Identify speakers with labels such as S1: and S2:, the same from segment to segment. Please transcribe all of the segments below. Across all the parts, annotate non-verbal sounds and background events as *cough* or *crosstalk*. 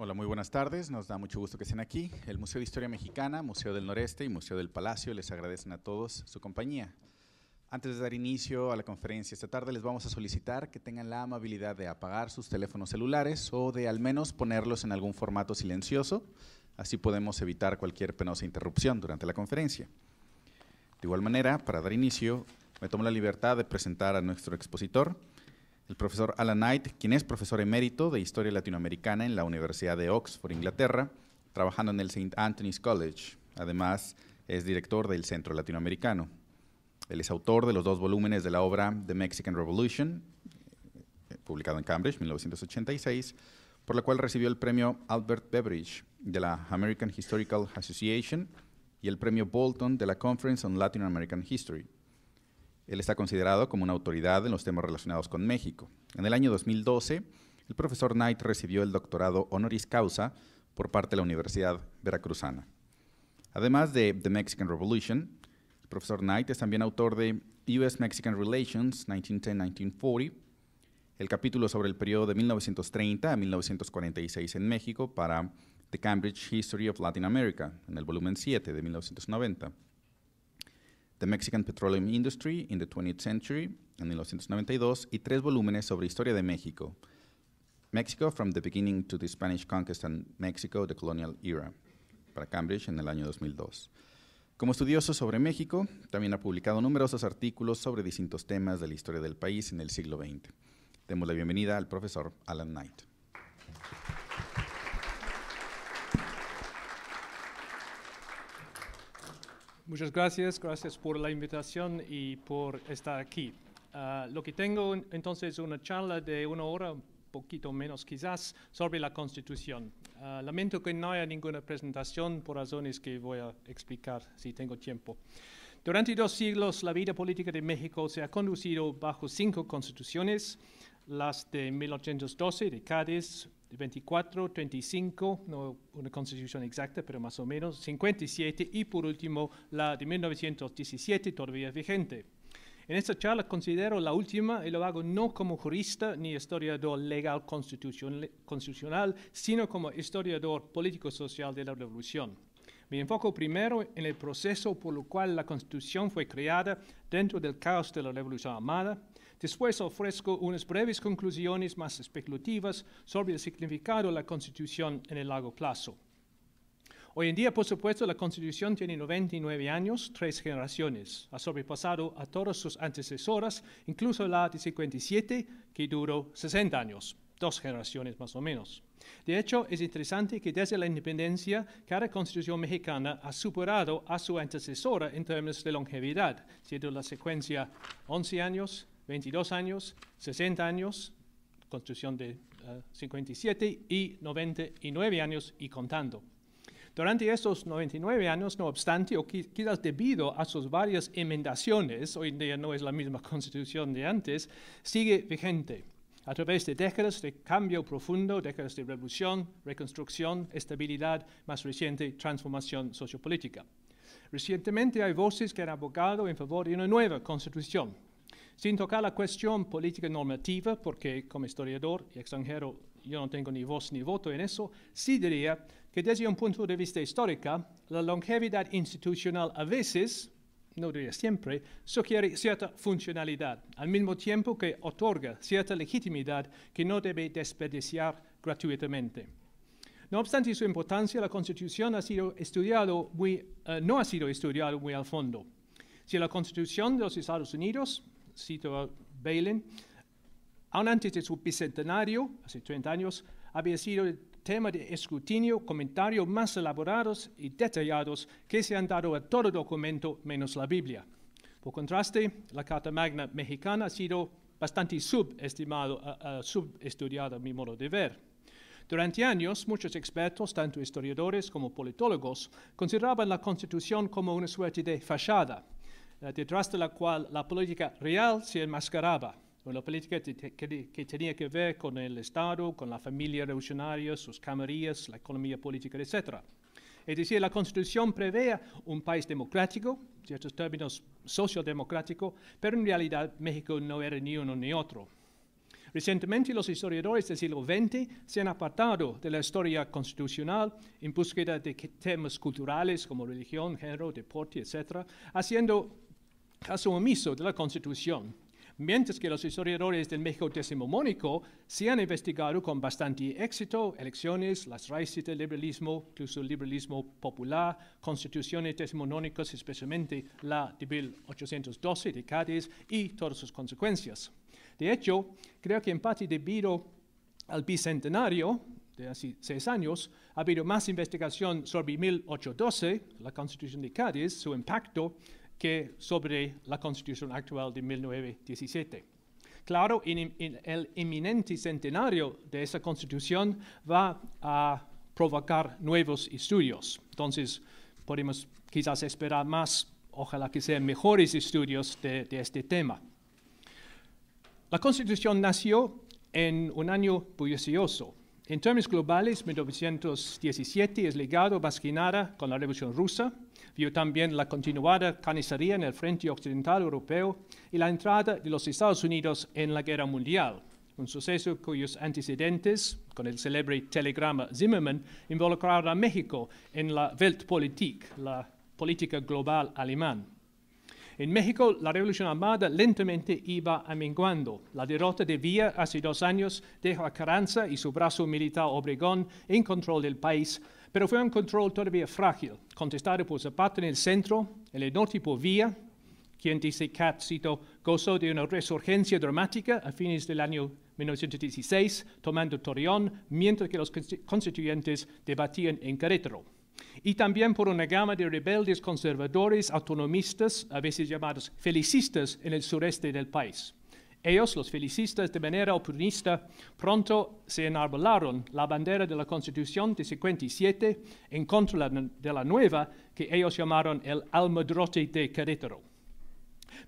S1: Hola, muy buenas tardes. Nos da mucho gusto que estén aquí. El Museo de Historia Mexicana, Museo del Noreste y Museo del Palacio les agradecen a todos su compañía. Antes de dar inicio a la conferencia esta tarde, les vamos a solicitar que tengan la amabilidad de apagar sus teléfonos celulares o de al menos ponerlos en algún formato silencioso. Así podemos evitar cualquier penosa interrupción durante la conferencia. De igual manera, para dar inicio, me tomo la libertad de presentar a nuestro expositor, el profesor Alan Knight, quien es profesor emérito de Historia Latinoamericana en la Universidad de Oxford, Inglaterra, trabajando en el St. Anthony's College. Además, es director del Centro Latinoamericano. Él es autor de los dos volúmenes de la obra The Mexican Revolution, eh, publicado en Cambridge, en 1986, por la cual recibió el premio Albert Beveridge de la American Historical Association y el premio Bolton de la Conference on Latin American History. Él está considerado como una autoridad en los temas relacionados con México. En el año 2012, el profesor Knight recibió el doctorado honoris causa por parte de la Universidad Veracruzana. Además de The Mexican Revolution, el profesor Knight es también autor de US-Mexican Relations 1910-1940, el capítulo sobre el periodo de 1930 a 1946 en México para The Cambridge History of Latin America, en el volumen 7 de 1990 The Mexican Petroleum Industry in the 20th Century, en 1992, y tres volúmenes sobre historia de México. Mexico from the beginning to the Spanish conquest and Mexico, the colonial era, para Cambridge en el año 2002. Como estudioso sobre México, también ha publicado numerosos artículos sobre distintos temas de la historia del país en el siglo XX. Demos la bienvenida al profesor Alan Knight.
S2: Muchas gracias, gracias por la invitación y por estar aquí. Ah, lo que tengo entonces es una charla de una hora, un poquito menos quizás, sobre la Constitución. Ah, lamento que no haya ninguna presentación por razones que voy a explicar si tengo tiempo. Durante dos siglos, la vida política de México se ha conducido bajo cinco constituciones, las de 1812 de Cádiz, 24, 35, no una constitución exacta, pero más o menos, 57 y por último la de 1917 todavía vigente. En esta charla considero la última y lo hago no como jurista ni historiador legal constitucional, sino como historiador político-social de la revolución. Me enfoco primero en el proceso por el cual la Constitución fue creada dentro del caos de la Revolución Armada, Después ofrezco unas breves conclusiones más especulativas sobre el significado de la Constitución en el largo plazo. Hoy en día, por supuesto, la Constitución tiene 99 años, tres generaciones. Ha sobrepasado a todas sus antecesoras, incluso la de 57, que duró 60 años dos generaciones más o menos. De hecho, es interesante que desde la independencia, cada constitución mexicana ha superado a su antecesora en términos de longevidad, siendo la secuencia 11 años, 22 años, 60 años, Constitución de 57 ah, y 99 años y contando. Durante estos 99 años, no obstante, o quizás debido a sus varias enmendaciones, hoy en día no es la misma *laughs* constitución de antes, sigue vigente a través de décadas de cambio profundo, décadas de revolución, reconstrucción, estabilidad, más reciente transformación sociopolítica. Recientemente hay voces que han abogado en favor de una nueva constitución, sin tocar la cuestión política normativa, porque como historiador y extranjero yo no tengo ni voz ni voto en eso, sí diría que desde un punto de vista histórico, la longevidad institucional a veces, no diría siempre, sugiere cierta funcionalidad, al mismo tiempo que otorga cierta legitimidad que no debe desperdiciar gratuitamente. No obstante su importancia, la Constitución ha sido estudiado eh, no ha sido estudiado muy al fondo. Si la Constitución de los Estados Unidos, a Balen, aun antes de su bicentenario, hace 30 años, había sido el tema de escrutinio, comentarios más elaborados y detallados que se han dado a todo documento menos la Biblia. Por contraste, la Carta Magna mexicana ha sido bastante subestimada, subestudiada a mi modo de ver. Durante años, muchos expertos, tanto historiadores como politólogos, consideraban la Constitución como una suerte de fachada, eh, detrás de la cual la política real se enmascaraba, una política que, tenía que ver con el Estado, con la familia revolucionaria, sus camarillas, la economía política, etc. Es decir, la Constitución prevé un país democrático, en ciertos términos sociodemocrático, pero en realidad México no era ni uno ni otro. Recientemente los historiadores del siglo XX se han apartado de la historia constitucional en búsqueda de temas culturales como religión, género, deporte, etc., haciendo caso omiso de la Constitución, mientras que los historiadores del México decimonónico se han investigado con bastante éxito elecciones, las raíces del liberalismo, incluso el liberalismo popular, constituciones decimonónicas, especialmente la de 1812 de Cádiz y todas sus consecuencias. De hecho, creo que en parte debido al bicentenario de hace seis años, ha habido más investigación sobre 1812, la Constitución de Cádiz, su impacto que sobre la Constitución actual de 1917. Claro, el inminente centenario de esa Constitución va a provocar nuevos estudios. Entonces, podemos quizás esperar más, ojalá que sean mejores estudios de, de este tema. La Constitución nació en un año bullicioso, en términos globales, 1917 es ligado más que con la Revolución Rusa, vio también la continuada carnicería en el frente occidental europeo y la entrada de los Estados Unidos en la Guerra Mundial, un suceso cuyos antecedentes, con el célebre telegrama Zimmerman, involucraron a México en la Weltpolitik, la política global alemana. En México, la revolución armada lentamente iba amenguando. La derrota de Villa hace dos años dejó a Carranza y su brazo militar Obregón en control del país, pero fue un control todavía frágil, contestado por Zapata en el centro, en el norte por Villa, quien dice Cat, cito, gozó de una resurgencia dramática a fines del año 1916, tomando Torreón, mientras que los constituyentes debatían en Querétaro y también por una gama de rebeldes conservadores autonomistas, a veces llamados felicistas, en el sureste del país. Ellos, los felicistas de manera oportunista, pronto se enarbolaron la bandera de la Constitución de 57 en contra de la nueva que ellos llamaron el Almadrote de Querétaro.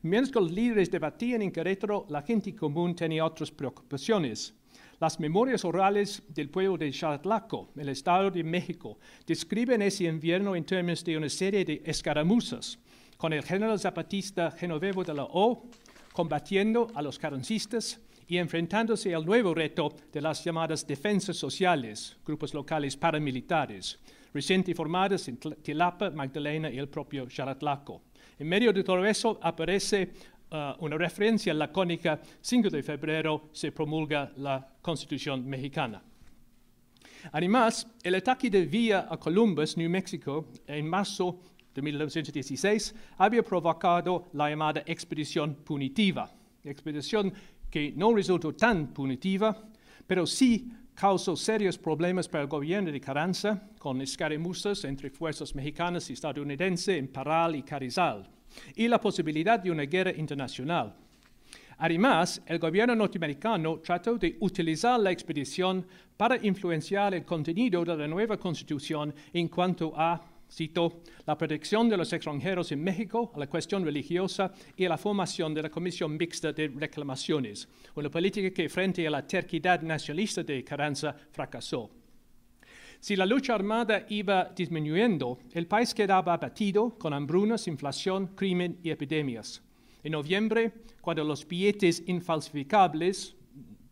S2: Mientras que los líderes debatían en Querétaro, la gente común tenía otras preocupaciones. Las memorias orales del pueblo de charatlaco el Estado de México, describen ese invierno en términos de una serie de escaramuzas con el general zapatista Genovevo de la O, combatiendo a los carancistas y enfrentándose al nuevo reto de las llamadas defensas sociales, grupos locales paramilitares, recientemente formadas en Tilapa, Magdalena y el propio Xaratlaco. En medio de todo eso aparece Uh, una referencia lacónica, 5 de febrero se promulga la Constitución mexicana. Además, el ataque de Villa a Columbus, New Mexico, en marzo de 1916, había provocado la llamada expedición punitiva, expedición que no resultó tan punitiva, pero sí causó serios problemas para el gobierno de Carranza, con escaramuzas entre fuerzas mexicanas y estadounidenses en Parral y Carizal y la posibilidad de una guerra internacional. Además, el gobierno norteamericano trató de utilizar la expedición para influenciar el contenido de la nueva constitución en cuanto a, cito, la protección de los extranjeros en México, la cuestión religiosa y la formación de la Comisión Mixta de Reclamaciones, una política que frente a la terquedad nacionalista de Carranza fracasó. Si la lucha armada iba disminuyendo, el país quedaba abatido con hambrunas, inflación, crimen y epidemias. En noviembre, cuando los billetes infalsificables,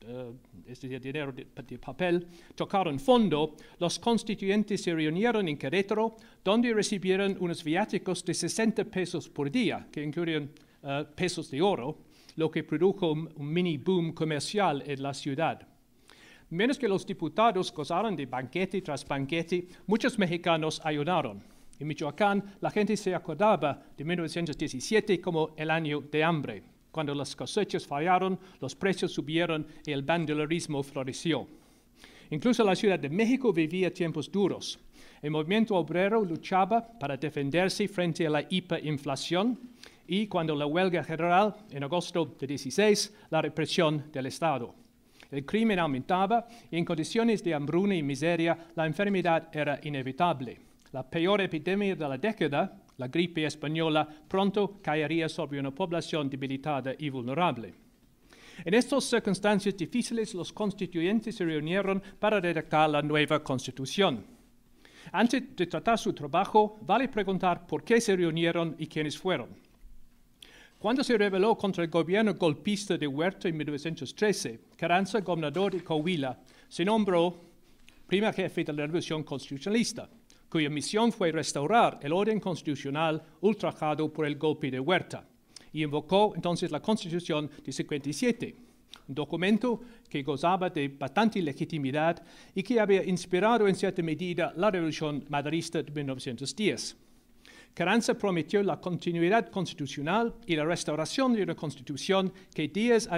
S2: eh, es decir, dinero de, papel, tocaron fondo, los constituyentes se reunieron en Querétaro, donde recibieron unos viáticos de 60 pesos por día, que incluían eh, pesos de oro, lo que produjo un mini boom comercial en la ciudad menos que los diputados gozaron de banquete tras banquete, muchos mexicanos ayudaron. En Michoacán, la gente se acordaba de 1917 como el año de hambre. Cuando las cosechas fallaron, los precios subieron y el bandolerismo floreció. Incluso la Ciudad de México vivía tiempos duros. El movimiento obrero luchaba para defenderse frente a la hiperinflación y cuando la huelga general en agosto de 16, la represión del Estado. El crimen aumentaba y en condiciones de hambruna y miseria la enfermedad era inevitable. La peor epidemia de la década, la gripe española, pronto caería sobre una población debilitada y vulnerable. En estas circunstancias difíciles, los constituyentes se reunieron para redactar la nueva constitución. Antes de tratar su trabajo, vale preguntar por qué se reunieron y quiénes fueron. Cuando se rebeló contra el gobierno golpista de Huerta en 1913, Carranza, gobernador de Coahuila, se nombró primer jefe de la Revolución Constitucionalista, cuya misión fue restaurar el orden constitucional ultrajado por el golpe de Huerta, y invocó entonces la Constitución de 57, un documento que gozaba de bastante legitimidad y que había inspirado en cierta medida la Revolución Maderista de 1910. Caranza prometió la continuidad constitucional y la restauración de una constitución que Díaz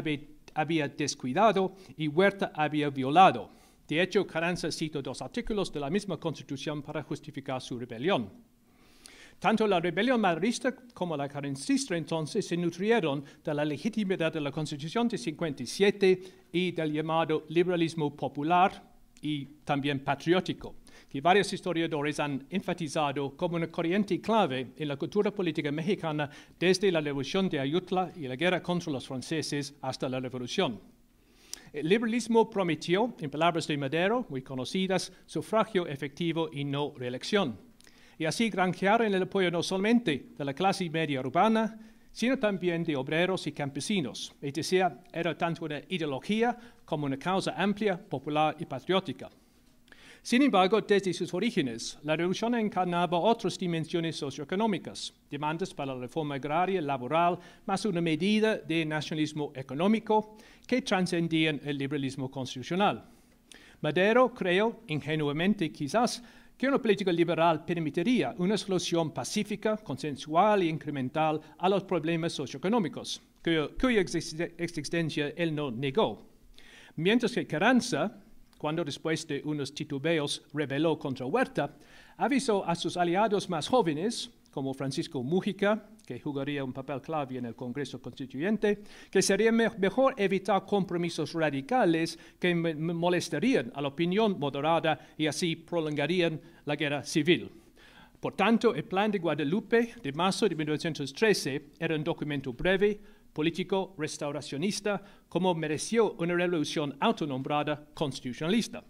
S2: había descuidado y Huerta había violado. De hecho, Caranza citó dos artículos de la misma constitución para justificar su rebelión. Tanto la rebelión madrista como la carencista entonces se nutrieron de la legitimidad de la Constitución de 57 y del llamado liberalismo popular y también patriótico que varios historiadores han enfatizado como una corriente clave en la cultura política mexicana desde la revolución de Ayutla y la guerra contra los franceses hasta la revolución. El liberalismo prometió, en palabras de Madero, muy conocidas, sufragio efectivo y no reelección. Y así granjearon el apoyo no solamente de la clase media urbana, sino también de obreros y campesinos. y decía, era tanto una ideología como una causa amplia, popular y patriótica. Sin embargo, desde sus orígenes, la revolución encarnaba otras dimensiones socioeconómicas, demandas para la reforma agraria, y laboral, más una medida de nacionalismo económico que trascendían el liberalismo constitucional. Madero creo, ingenuamente quizás, que una política liberal permitiría una solución pacífica, consensual e incremental a los problemas socioeconómicos, cuya existencia él no negó. Mientras que Carranza, cuando después de unos titubeos rebeló contra Huerta, avisó a sus aliados más jóvenes, como Francisco Mújica, que jugaría un papel clave en el Congreso Constituyente, que sería mejor evitar compromisos radicales que molestarían a la opinión moderada y así prolongarían la guerra civil. Por tanto, el plan de Guadalupe de marzo de 1913 era un documento breve, político restauracionista como mereció una revolución autonombrada constitucionalista.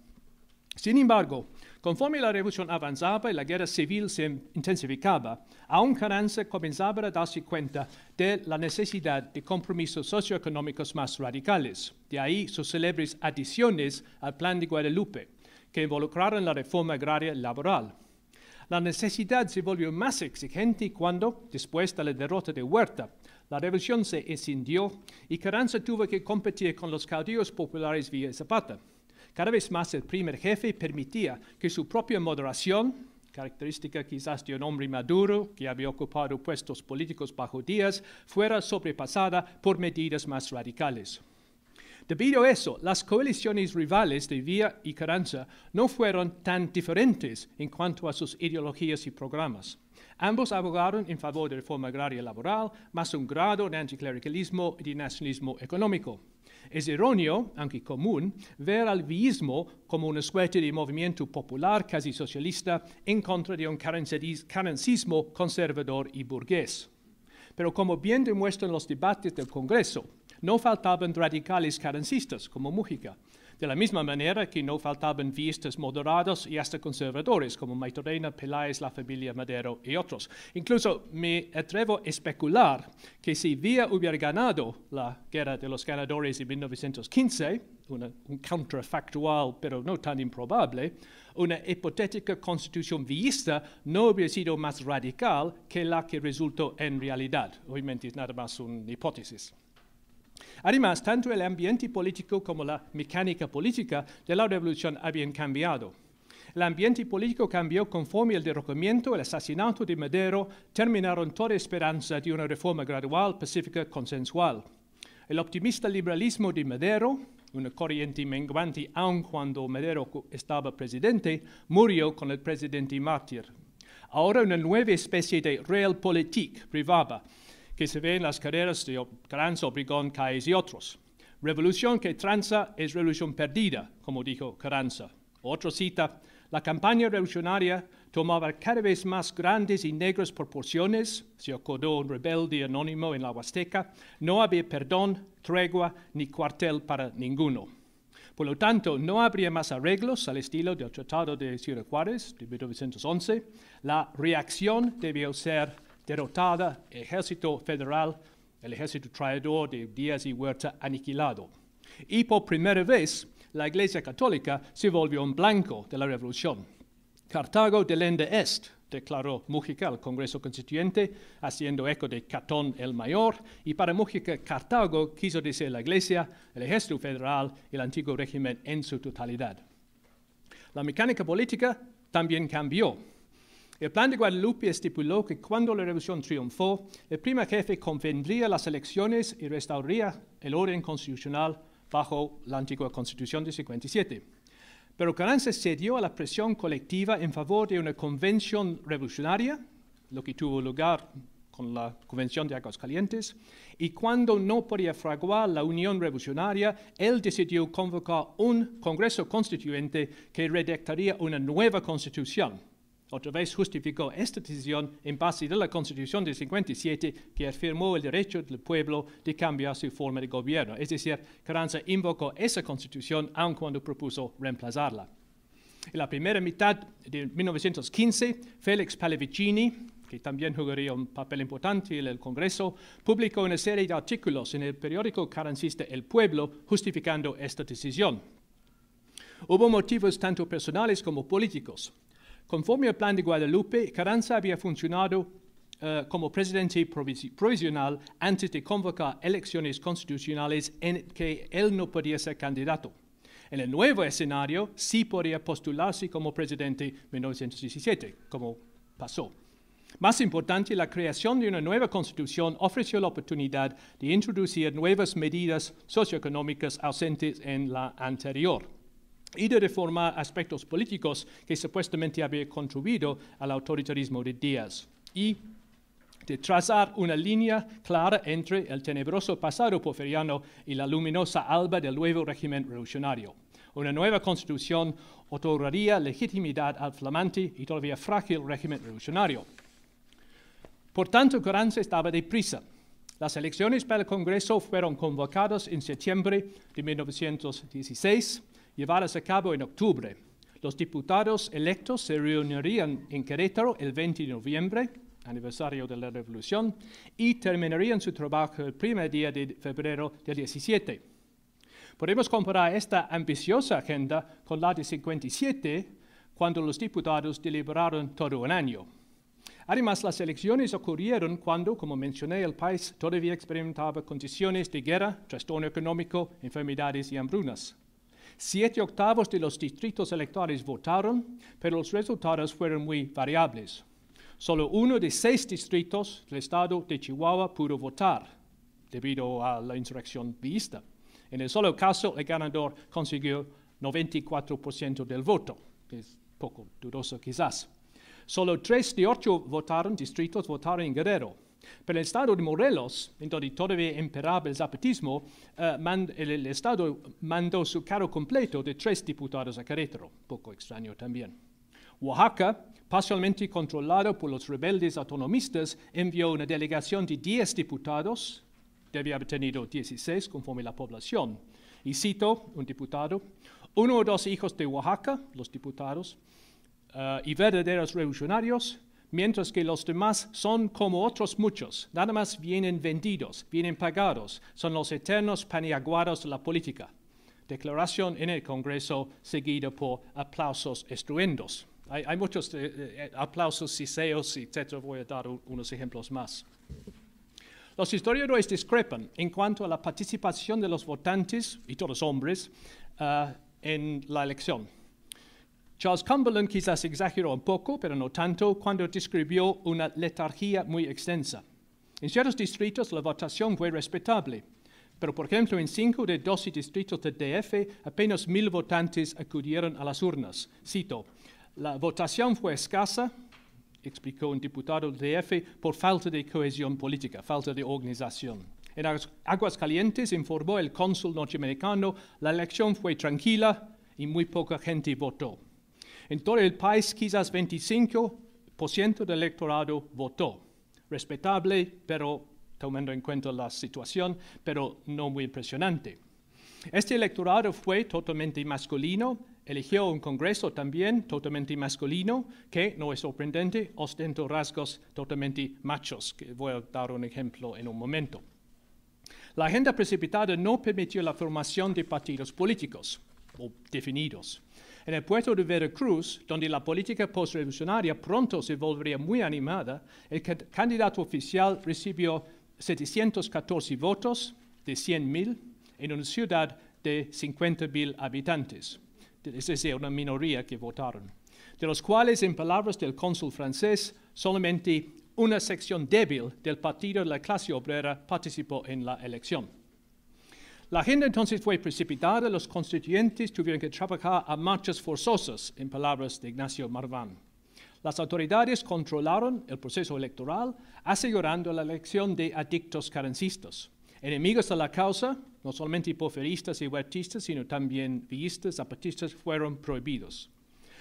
S2: Sin embargo, conforme la revolución avanzaba y la guerra civil se intensificaba, aún Carranza comenzaba a darse cuenta de la necesidad de compromisos socioeconómicos más radicales. De ahí sus célebres adiciones al Plan de Guadalupe, que involucraron la reforma agraria laboral. La necesidad se volvió más exigente cuando, después de la derrota de Huerta, la revolución se escindió y Carranza tuvo que competir con los caudillos populares vía Zapata. Cada vez más el primer jefe permitía que su propia moderación, característica quizás de un hombre maduro que había ocupado puestos políticos bajo Díaz, fuera sobrepasada por medidas más radicales. Debido a eso, las coaliciones rivales de Villa y Carranza no fueron tan diferentes en cuanto a sus ideologías y programas. Ambos abogaron en favor de reforma agraria laboral, más un grado de anticlericalismo y de nacionalismo económico. Es erróneo, aunque común, ver al viismo como una suerte de movimiento popular casi socialista en contra de un carencismo conservador y burgués. Pero como bien demuestran los debates del Congreso, no faltaban radicales carencistas como Mujica, de la misma manera que no faltaban vistas moderados y hasta conservadores como Maitorena, Peláez, la familia Madero y otros. Incluso me atrevo a especular que si Villa hubiera ganado la guerra de los ganadores en 1915, una, un contrafactual pero no tan improbable, una hipotética constitución villista no hubiera sido más radical que la que resultó en realidad. Obviamente es nada más una hipótesis. Además, tanto el ambiente político como la mecánica política de la revolución habían cambiado. El ambiente político cambió conforme el derrocamiento, el asesinato de Madero terminaron toda esperanza de una reforma gradual, pacífica, consensual. El optimista liberalismo de Madero, una corriente menguante aun cuando Madero estaba presidente, murió con el presidente mártir. Ahora una nueva especie de realpolitik privada que se ve en las carreras de Carranza, Obregón, Calles y otros. Revolución que tranza es revolución perdida, como dijo Carranza. Otro cita, la campaña revolucionaria tomaba cada vez más grandes y negras proporciones, se acordó un rebelde anónimo en la Huasteca, no había perdón, tregua ni cuartel para ninguno. Por lo tanto, no habría más arreglos al estilo del Tratado de Ciudad Juárez de 1911. La reacción debió ser derrotada, ejército federal, el ejército traidor de Díaz y Huerta aniquilado. Y por primera vez, la Iglesia Católica se volvió un blanco de la revolución. Cartago del Ende Est, declaró Mújica al Congreso Constituyente, haciendo eco de Catón el Mayor, y para Mújica, Cartago quiso decir la Iglesia, el Ejército Federal y el antiguo régimen en su totalidad. La mecánica política también cambió. El plan de Guadalupe estipuló que cuando la revolución triunfó, el primer jefe convendría las elecciones y restauraría el orden constitucional bajo la antigua constitución de 57. Pero se cedió a la presión colectiva en favor de una convención revolucionaria, lo que tuvo lugar con la Convención de Calientes, y cuando no podía fraguar la Unión Revolucionaria, él decidió convocar un Congreso Constituyente que redactaría una nueva constitución otra vez justificó esta decisión en base a la Constitución de 57 que afirmó el derecho del pueblo de cambiar su forma de gobierno. Es decir, Carranza invocó esa Constitución aun cuando propuso reemplazarla. En la primera mitad de 1915, Félix Pallavicini, que también jugaría un papel importante en el Congreso, publicó una serie de artículos en el periódico carancista El Pueblo justificando esta decisión. Hubo motivos tanto personales como políticos. Conforme al plan de Guadalupe, Carranza había funcionado eh, como presidente provisional antes de convocar elecciones constitucionales en que él no podía ser candidato. En el nuevo escenario, sí podía postularse como presidente en 1917, como pasó. Más importante, la creación de una nueva constitución ofreció la oportunidad de introducir nuevas medidas socioeconómicas ausentes en la anterior y de reformar aspectos políticos que supuestamente habían contribuido al autoritarismo de Díaz. Y de trazar una línea clara entre el tenebroso pasado porferiano y la luminosa alba del nuevo régimen revolucionario. Una nueva constitución otorgaría legitimidad al flamante y todavía frágil régimen revolucionario. Por tanto, Carranza estaba deprisa. Las elecciones para el Congreso fueron convocadas en septiembre de 1916 llevadas a cabo en octubre. Los diputados electos se reunirían en Querétaro el 20 de noviembre, aniversario de la revolución, y terminarían su trabajo el primer día de febrero del 17. Podemos comparar esta ambiciosa agenda con la de 57, cuando los diputados deliberaron todo un año. Además, las elecciones ocurrieron cuando, como mencioné, el país todavía experimentaba condiciones de guerra, trastorno económico, enfermedades y hambrunas. Siete octavos de los distritos electorales votaron, pero los resultados fueron muy variables. Solo uno de seis distritos del estado de Chihuahua pudo votar debido a la insurrección vista. En el solo caso, el ganador consiguió 94% del voto, que es poco dudoso quizás. Solo tres de ocho votaron, distritos votaron en Guerrero, pero el estado de Morelos, en donde todavía imperaba el zapatismo, eh, el, estado mandó su cargo completo de tres diputados a Querétaro, poco extraño también. Oaxaca, parcialmente controlado por los rebeldes autonomistas, envió una delegación de 10 diputados, debía haber tenido 16 conforme la población. Y cito un diputado, uno o dos hijos de Oaxaca, los diputados, eh, y verdaderos revolucionarios, mientras que los demás son como otros muchos, nada más vienen vendidos, vienen pagados, son los eternos paniaguados de la política. Declaración en el Congreso seguida por aplausos estruendos. Hay, muchos eh, eh, aplausos aplausos, siseos, etc. Voy a dar unos ejemplos más. Los historiadores discrepan en cuanto a la participación de los votantes, y todos hombres, ah, en la elección. Charles Cumberland quizás exageró un poco, pero no tanto, cuando describió una letargía muy extensa. En ciertos distritos la votación fue respetable, pero por ejemplo en cinco de 12 distritos de DF apenas mil votantes acudieron a las urnas. Cito, la votación fue escasa, explicó un diputado del DF, por falta de cohesión política, falta de organización. En Aguascalientes informó el cónsul norteamericano, la elección fue tranquila y muy poca gente votó. En todo el país quizás 25% del electorado votó. Respetable, pero tomando en cuenta la situación, pero no muy impresionante. Este electorado fue totalmente masculino, eligió un Congreso también totalmente masculino, que no es sorprendente, ostentó rasgos totalmente machos, que voy a dar un ejemplo en un momento. La agenda precipitada no permitió la formación de partidos políticos o definidos. En el puerto de Veracruz, donde la política postrevolucionaria pronto se volvería muy animada, el candidato oficial recibió 714 votos de 100.000 en una ciudad de 50.000 habitantes. Es decir, una minoría que votaron. De los cuales, en palabras del cónsul francés, solamente una sección débil del partido de la clase obrera participó en la elección. La agenda entonces fue precipitada, los constituyentes tuvieron que trabajar a marchas forzosas, en palabras de Ignacio Marván. Las autoridades controlaron el proceso electoral, asegurando la elección de adictos carencistas, enemigos de la causa, no solamente hipoferistas y huertistas, sino también villistas, zapatistas, fueron prohibidos.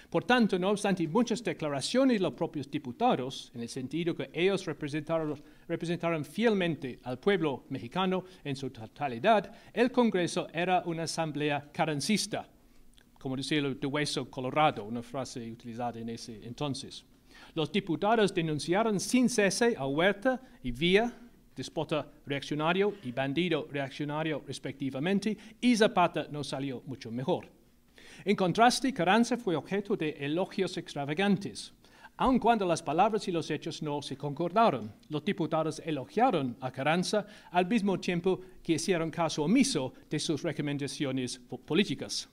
S2: Por tanto, no obstante muchas declaraciones de los propios diputados, en el sentido que ellos representaron, fielmente al pueblo mexicano en su totalidad, el Congreso era una asamblea carencista, como decía el de hueso colorado, una frase utilizada en ese entonces. Los diputados denunciaron sin cese a Huerta y vía, despota reaccionario y bandido reaccionario respectivamente, y Zapata no salió mucho mejor. En contraste, Carranza fue objeto de elogios extravagantes. Aun cuando las palabras y los hechos no se concordaron, los diputados elogiaron a Carranza al mismo tiempo que hicieron caso omiso de sus recomendaciones políticas.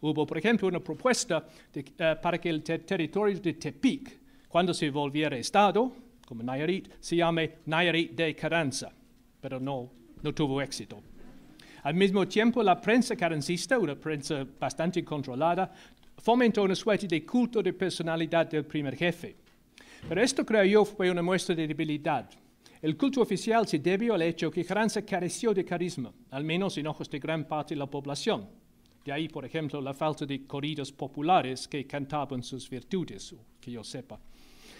S2: Hubo, por ejemplo, una propuesta eh, para que el territorio de Tepic, cuando se volviera Estado, como Nayarit, se llame Nayarit de Carranza, pero no, no tuvo éxito. Al mismo tiempo, la prensa carencista, una prensa bastante controlada, fomentó una suerte de culto de personalidad del primer jefe. Pero esto, creo yo, fue una muestra de debilidad. El culto oficial se debió al hecho que Carranza careció de carisma, al menos en ojos de gran parte de la población. De ahí, por ejemplo, la falta de corridos populares que cantaban sus virtudes, que yo sepa.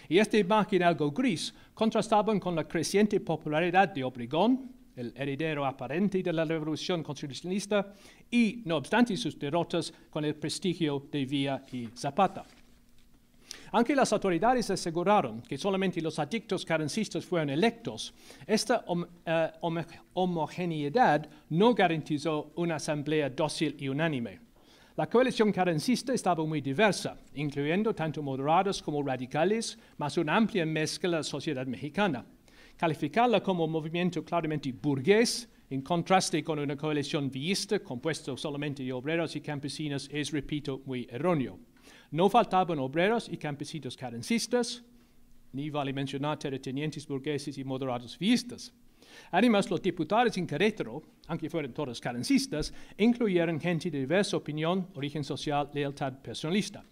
S2: Y esta imagen algo gris contrastaban con la creciente popularidad de Obregón, el heredero aparente de la revolución constitucionalista y, no obstante sus derrotas, con el prestigio de Villa y Zapata. Aunque las autoridades aseguraron que solamente los adictos carencistas fueron electos, esta eh, homogeneidad no garantizó una asamblea dócil y unánime. La coalición carencista estaba muy diversa, incluyendo tanto moderados como radicales, más una amplia mezcla de la sociedad mexicana calificarla como movimiento claramente burgués, en contraste con una coalición villista compuesta solamente de obreros y campesinos, es, repito, muy erróneo. No faltaban obreros y campesinos carencistas, ni vale mencionar terratenientes burgueses y moderados villistas. Además, los diputados en Carretero, aunque fueran todos carencistas, incluyeron gente de diversa opinión, origen social, lealtad personalista.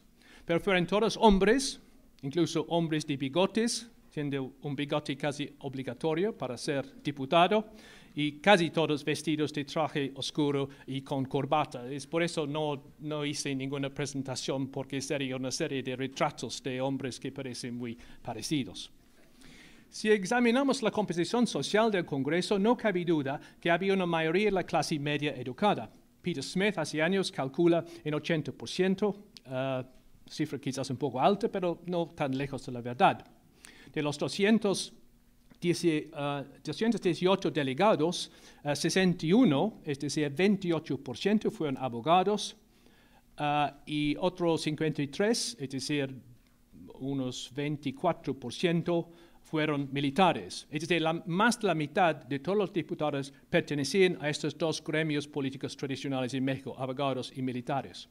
S2: Pero fueron todos hombres, incluso hombres de bigotes, tiene un bigote casi obligatorio para ser diputado y casi todos vestidos de traje oscuro y con corbata. Es por eso no, no hice ninguna presentación porque sería una serie de retratos de hombres que parecen muy parecidos. Si examinamos la composición social del Congreso, no cabe duda que había una mayoría de la clase media educada. Peter Smith hace años calcula en 80%, eh, cifra quizás un poco alta, pero no tan lejos de la verdad de los 218 eh, delegados, 61, eh, es decir, 28% fueron abogados eh, y otros 53, es decir, unos 24% fueron militares. Es decir, más de la mitad de todos los diputados pertenecían a estos dos gremios políticos tradicionales en México, abogados y militares.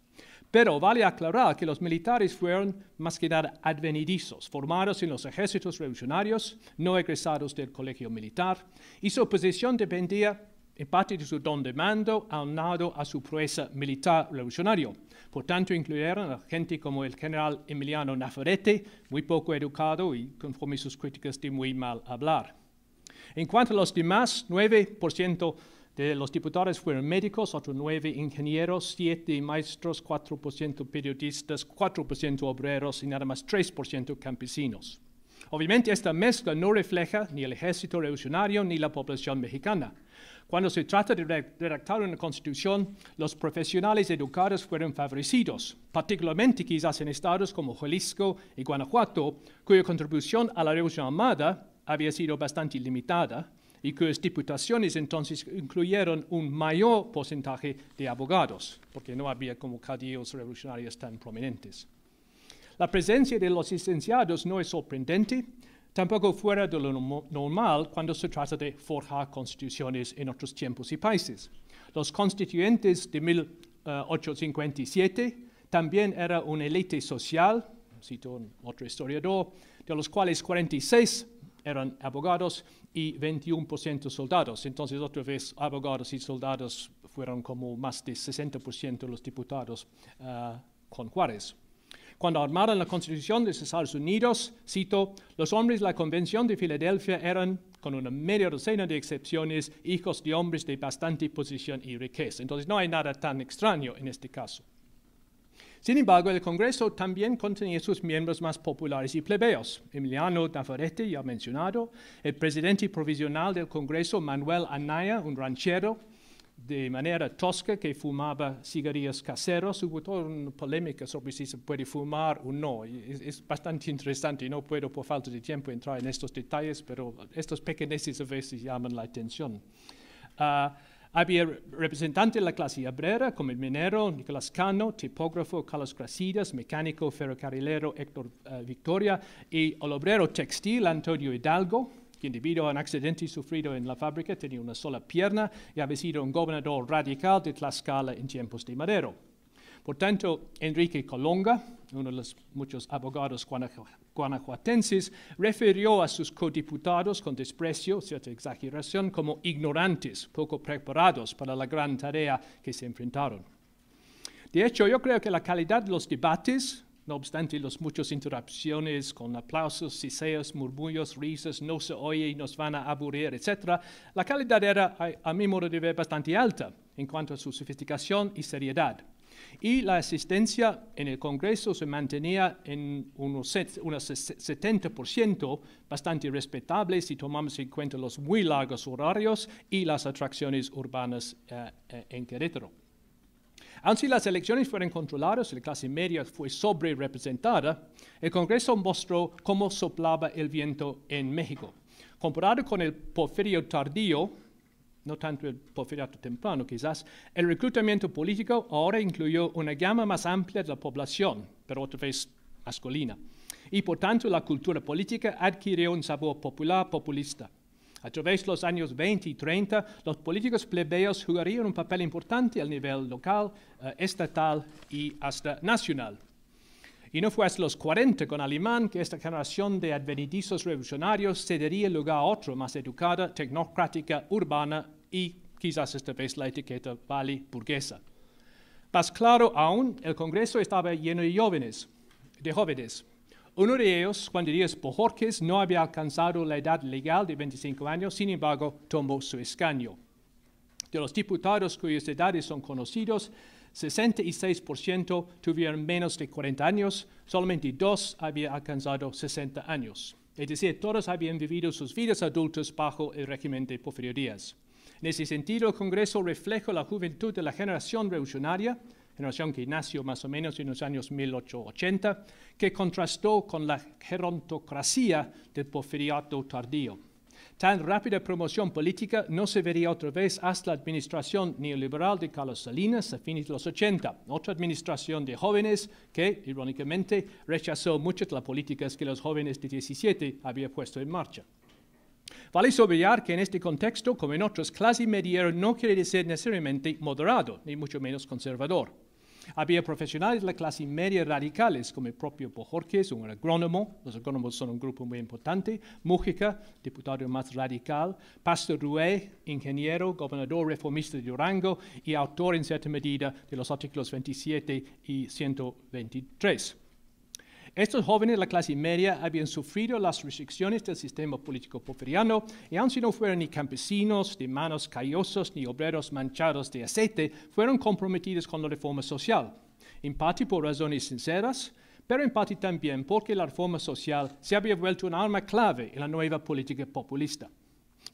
S2: Pero vale aclarar que los militares fueron más que nada advenidizos, formados en los ejércitos revolucionarios, no egresados del colegio militar, y su posición dependía en parte de su don de mando aunado a su proeza militar revolucionario. Por tanto, incluyeron a gente como el general Emiliano Nafarete, muy poco educado y conforme sus críticas de muy mal hablar. En cuanto a los demás, 9% de los diputados fueron médicos, otros nueve ingenieros, siete maestros, 4% periodistas, 4% obreros y nada más 3% campesinos. Obviamente esta mezcla no refleja ni el ejército revolucionario ni la población mexicana. Cuando se trata de redactar una constitución, los profesionales educados fueron favorecidos, particularmente quizás en estados como Jalisco y Guanajuato, cuya contribución a la revolución armada había sido bastante limitada, y cuyas diputaciones entonces incluyeron un mayor porcentaje de abogados, porque no había como caudillos revolucionarios tan prominentes. La presencia de los licenciados no es sorprendente, tampoco fuera de lo normal cuando se trata de forjar constituciones en otros tiempos y países. Los constituyentes de 1857 eh, también era una élite social, cito otro historiador, de los cuales 46 eran abogados y 21% soldados. Entonces, otra vez, abogados y soldados fueron como más de 60% de los diputados ah, con Juárez. Cuando armaron la Constitución de Estados Unidos, cito, los hombres de la Convención de Filadelfia eran, con una media docena de excepciones, hijos de hombres de bastante posición y riqueza. Entonces, no hay nada tan extraño en este caso. Sin embargo, el Congreso también contenía sus miembros más populares y plebeos. Emiliano Navarrete, ya mencionado, el presidente provisional del Congreso, Manuel Anaya, un ranchero de manera tosca que fumaba cigarrillos caseros. Hubo toda una polémica sobre si se puede fumar o no. Es, bastante interesante y no puedo por falta de tiempo entrar en estos detalles, pero estos pequeñeces a veces llaman la atención. Ah, había representantes de la clase obrera, como el minero Nicolás Cano, tipógrafo Carlos Gracidas, mecánico ferrocarrilero Héctor eh, Victoria y el obrero textil Antonio Hidalgo, quien debido a un accidente sufrido en la fábrica tenía una sola pierna y había sido un gobernador radical de Tlaxcala en tiempos de Madero. Por tanto, Enrique Colonga, uno de los muchos abogados guanajuatenses, refirió a sus codiputados con desprecio, cierta exageración, como ignorantes, poco preparados para la gran tarea que se enfrentaron. De hecho, yo creo que la calidad de los debates, no obstante las muchas interrupciones con aplausos, siseos, murmullos, risas, no se oye y nos van a aburrir, etc., la calidad era, a, a mi modo de ver, bastante alta en cuanto a su sofisticación y seriedad y la asistencia en el Congreso se mantenía en unos, 70%, bastante respetable si tomamos en cuenta los muy largos horarios y las atracciones urbanas eh, eh, en Querétaro. Aunque las elecciones fueron controladas y la clase media fue sobre representada, el Congreso mostró cómo soplaba el viento en México. Comparado con el porfirio tardío, no tanto el porfiriato temprano quizás, el reclutamiento político ahora incluyó una gama más amplia de la población, pero otra vez masculina, y por tanto la cultura política adquirió un sabor popular populista. A través de los años 20 y 30, los políticos plebeyos jugarían un papel importante a nivel local, eh, estatal y hasta nacional. Y no fue hasta los 40 con Alemán que esta generación de advenedizos revolucionarios cedería lugar a otro más educada, tecnocrática, urbana y quizás esta vez la etiqueta vale burguesa. Más claro aún, el Congreso estaba lleno de jóvenes, de jóvenes. Uno de ellos, Juan Díaz Bojorquez, no había alcanzado la edad legal de 25 años, sin embargo, tomó su escaño. De los diputados cuyas edades son conocidos, 66% tuvieron menos de 40 años, solamente dos habían alcanzado 60 años. Es decir, todos habían vivido sus vidas adultas bajo el régimen de Porfirio Díaz. En ese sentido, el Congreso refleja la juventud de la generación revolucionaria, generación que nació más o menos en los años 1880, que contrastó con la gerontocracia del porfiriato tardío. Tan rápida promoción política no se vería otra vez hasta la administración neoliberal de Carlos Salinas a fines de los 80, otra administración de jóvenes que, irónicamente, rechazó muchas de las políticas que los jóvenes de 17 habían puesto en marcha. Vale subrayar que en este contexto, como en otros, clase media no quiere decir necesariamente moderado, ni mucho menos conservador. Había profesionales de la clase media radicales, como el propio Bojorques, un agrónomo, los agrónomos son un grupo muy importante, Mújica, diputado más radical, Pastor Rué, ingeniero, gobernador reformista de Durango y autor en cierta medida de los artículos 27 y 123. Estos jóvenes de la clase media habían sufrido las restricciones del sistema político poferiano y aun si no fueran ni campesinos de manos callosos ni obreros manchados de aceite, fueron comprometidos con la reforma social, en parte por razones sinceras, pero en parte también porque la reforma social se había vuelto un arma clave en la nueva política populista.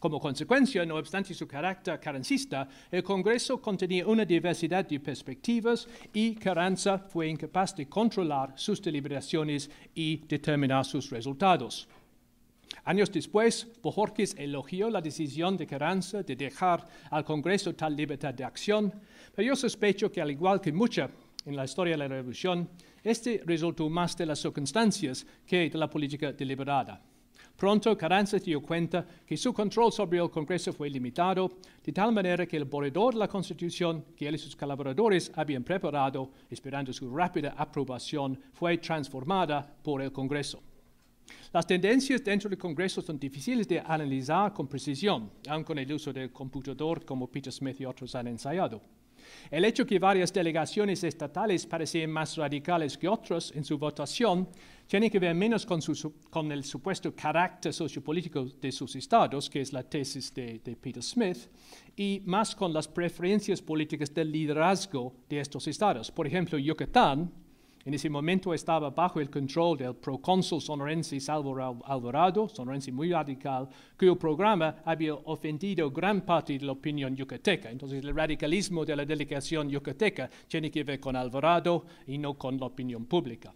S2: Como consecuencia, no obstante su carácter carencista, el Congreso contenía una diversidad de perspectivas y Carranza fue incapaz de controlar sus deliberaciones y determinar sus resultados. Años después, bojorkis elogió la decisión de Carranza de dejar al Congreso tal libertad de acción, pero yo sospecho que al igual que mucha en la historia de la Revolución, este resultó más de las circunstancias que de la política deliberada. Pronto Carranza se dio cuenta que su control sobre el Congreso fue limitado, de tal manera que el borrador de la Constitución que él y sus colaboradores habían preparado, esperando su rápida aprobación, fue transformada por el Congreso. Las tendencias dentro del Congreso son difíciles de analizar con precisión, aun con el uso del computador como Peter Smith y otros han ensayado. El hecho que varias delegaciones estatales parecían más radicales que otras en su votación tiene que ver menos con, el supuesto carácter sociopolítico de sus estados, que es la tesis de Peter Smith, y más con las preferencias políticas del liderazgo de estos estados. Por ejemplo, Yucatán en ese momento estaba bajo el control del procónsul sonorense Salvador Alvarado, sonorense muy radical, cuyo programa había ofendido gran parte de la opinión yucateca. Entonces el radicalismo de la delegación yucateca tiene que ver con Alvarado y no con la opinión pública.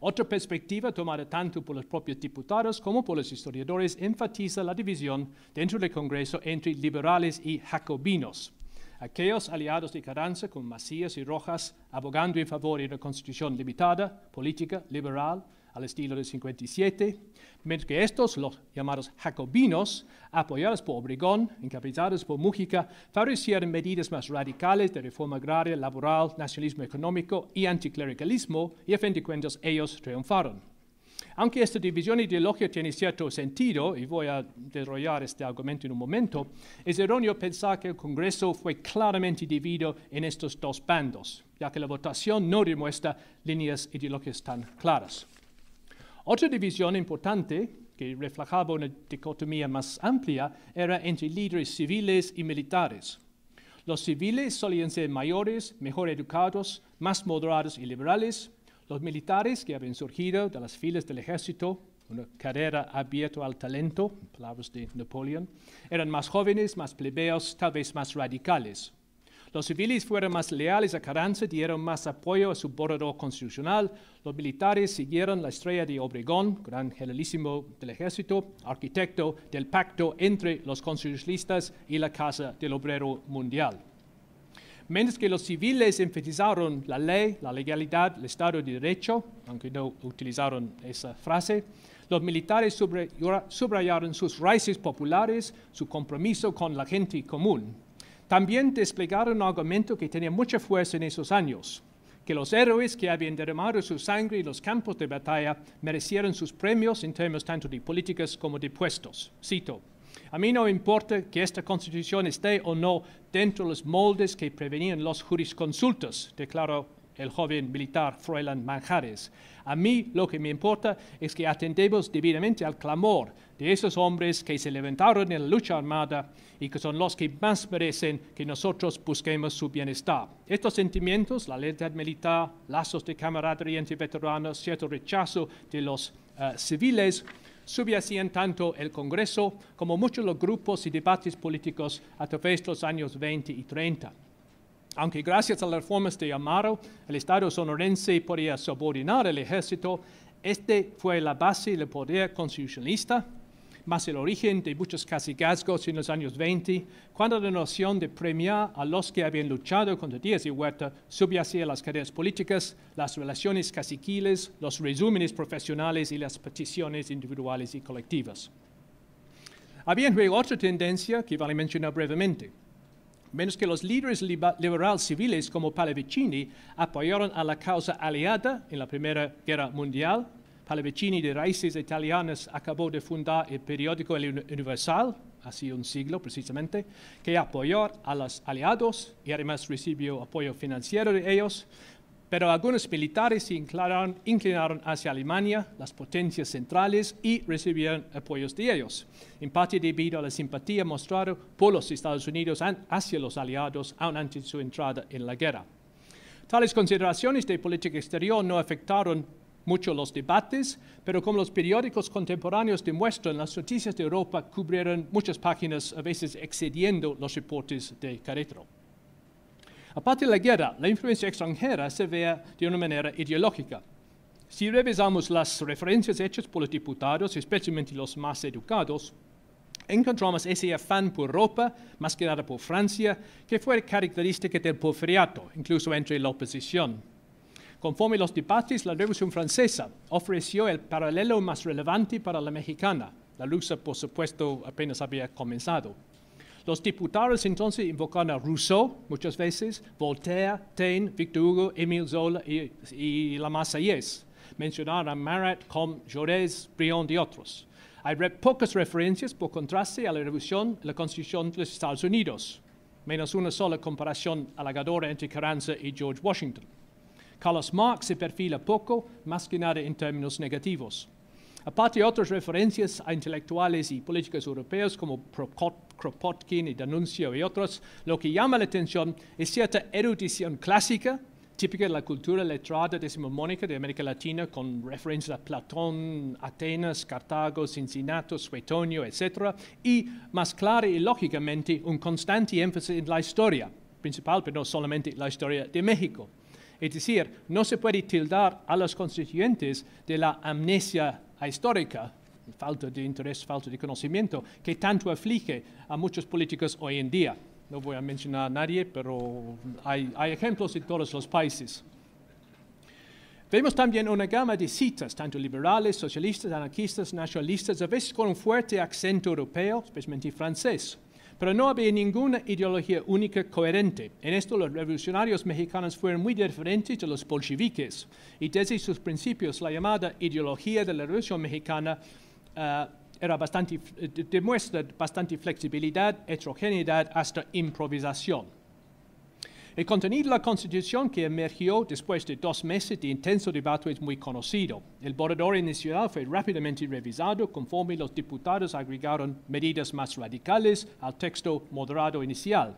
S2: Otra perspectiva tomada tanto por los propios diputados como por los historiadores enfatiza la división dentro del Congreso entre liberales y jacobinos aquellos aliados de Caranza, como Macías y Rojas abogando en favor de una constitución limitada, política, liberal, al estilo de 57, mientras que estos, los llamados jacobinos, apoyados por Obregón, encabezados por Mújica, favorecieron medidas más radicales de reforma agraria, laboral, nacionalismo económico y anticlericalismo, y a fin de cuentas ellos triunfaron. Aunque esta división ideológica tiene cierto sentido, y voy a desarrollar este argumento en un momento, es erróneo pensar que el Congreso fue claramente dividido en estos dos bandos, ya que la votación no demuestra líneas ideológicas tan claras. Otra división importante que reflejaba una dicotomía más amplia era entre líderes civiles y militares. Los civiles solían ser mayores, mejor educados, más moderados y liberales, los militares que habían surgido de las filas del ejército, una carrera abierta al talento, en palabras de Napoleón, eran más jóvenes, más plebeos, tal vez más radicales. Los civiles fueron más leales a Carranza, dieron más apoyo a su borrador constitucional. Los militares siguieron la estrella de Obregón, gran generalísimo del ejército, arquitecto del pacto entre los constitucionalistas y la Casa del Obrero Mundial. Mientras que los civiles enfatizaron la ley, la legalidad, el Estado de Derecho, aunque no utilizaron esa frase, los militares subrayaron sus raíces populares, su compromiso con la gente común. También desplegaron un argumento que tenía mucha fuerza en esos años, que los héroes que habían derramado su sangre en los campos de batalla merecieron sus premios en términos tanto de políticas como de puestos. Cito, a mí no importa que esta constitución esté o no dentro de los moldes que prevenían los jurisconsultos, declaró el joven militar Froilán Manjares. A mí lo que me importa es que atendemos debidamente al clamor de esos hombres que se levantaron en la lucha armada y que son los que más merecen que nosotros busquemos su bienestar. Estos sentimientos, la lealtad militar, lazos de camaradería entre veteranos, cierto rechazo de los eh, civiles, en tanto el Congreso como muchos los grupos y debates políticos a través de los años 20 y 30. Aunque gracias a las reformas de Amaro, el Estado sonorense podía subordinar el ejército, este fue la base del poder constitucionalista más el origen de muchos casicazgos en los años 20, cuando la noción de premiar a los que habían luchado contra Díaz y Huerta subyacía las cadenas políticas, las relaciones caciquiles, los resúmenes profesionales y las peticiones individuales y colectivas. Había juego otra tendencia que vale mencionar brevemente. Menos que los líderes liberales civiles como Pallavicini apoyaron a la causa aliada en la Primera Guerra Mundial Pallavicini de raíces italianas acabó de fundar el periódico El Universal, hace un siglo precisamente, que apoyó a los aliados y además recibió apoyo financiero de ellos, pero algunos militares se inclinaron, inclinaron, hacia Alemania, las potencias centrales, y recibieron apoyos de ellos, en parte debido a la simpatía mostrada por los Estados Unidos hacia los aliados aún antes de su entrada en la guerra. Tales consideraciones de política exterior no afectaron Muchos los debates, pero como los periódicos contemporáneos demuestran, las noticias de Europa cubrieron muchas páginas, a veces excediendo los reportes de Caretro. Aparte de la guerra, la influencia extranjera se ve de una manera ideológica. Si revisamos las referencias hechas por los diputados, especialmente los más educados, encontramos ese afán por Europa, más que nada por Francia, que fue característica del porfiriato, incluso entre la oposición. Conforme los debates, la Revolución Francesa ofreció el paralelo más relevante para la mexicana. La lucha, por supuesto, apenas había comenzado. Los diputados entonces invocaron a Rousseau muchas veces, Voltaire, Taine, Victor Hugo, Émile Zola y, la Marseillaise, Mencionaron a Marat, Com, Jaurès, Briand y otros. Hay pocas referencias, por contraste, a la revolución la Constitución de los Estados Unidos, menos una sola comparación halagadora entre Carranza y George Washington. Carlos Marx se perfila poco, más que nada en términos negativos. Aparte de otras referencias a intelectuales y políticos europeos como Kropotkin y D'Annunzio y otros, lo que llama la atención es cierta erudición clásica típica de la cultura letrada decimonónica de América Latina, con referencias a Platón, Atenas, Cartago, Cincinnati, Suetonio, etc., y más clara y lógicamente un constante énfasis en la historia, principal, pero no solamente la historia de México. Es decir, no se puede tildar a los constituyentes de la amnesia histórica, falta de interés, falta de conocimiento, que tanto aflige a muchos políticos hoy en día. No voy a mencionar a nadie, pero hay, hay ejemplos en todos los países. Vemos también una gama de citas, tanto liberales, socialistas, anarquistas, nacionalistas, a veces con un fuerte acento europeo, especialmente francés pero no había ninguna ideología única coherente. En esto los revolucionarios mexicanos fueron muy diferentes de los bolcheviques y desde sus principios la llamada ideología de la Revolución Mexicana eh, eh, demuestra bastante flexibilidad, heterogeneidad, hasta improvisación. El contenido de la Constitución que emergió después de dos meses de intenso debate es muy conocido. El borrador inicial fue rápidamente revisado conforme los diputados agregaron medidas más radicales al texto moderado inicial.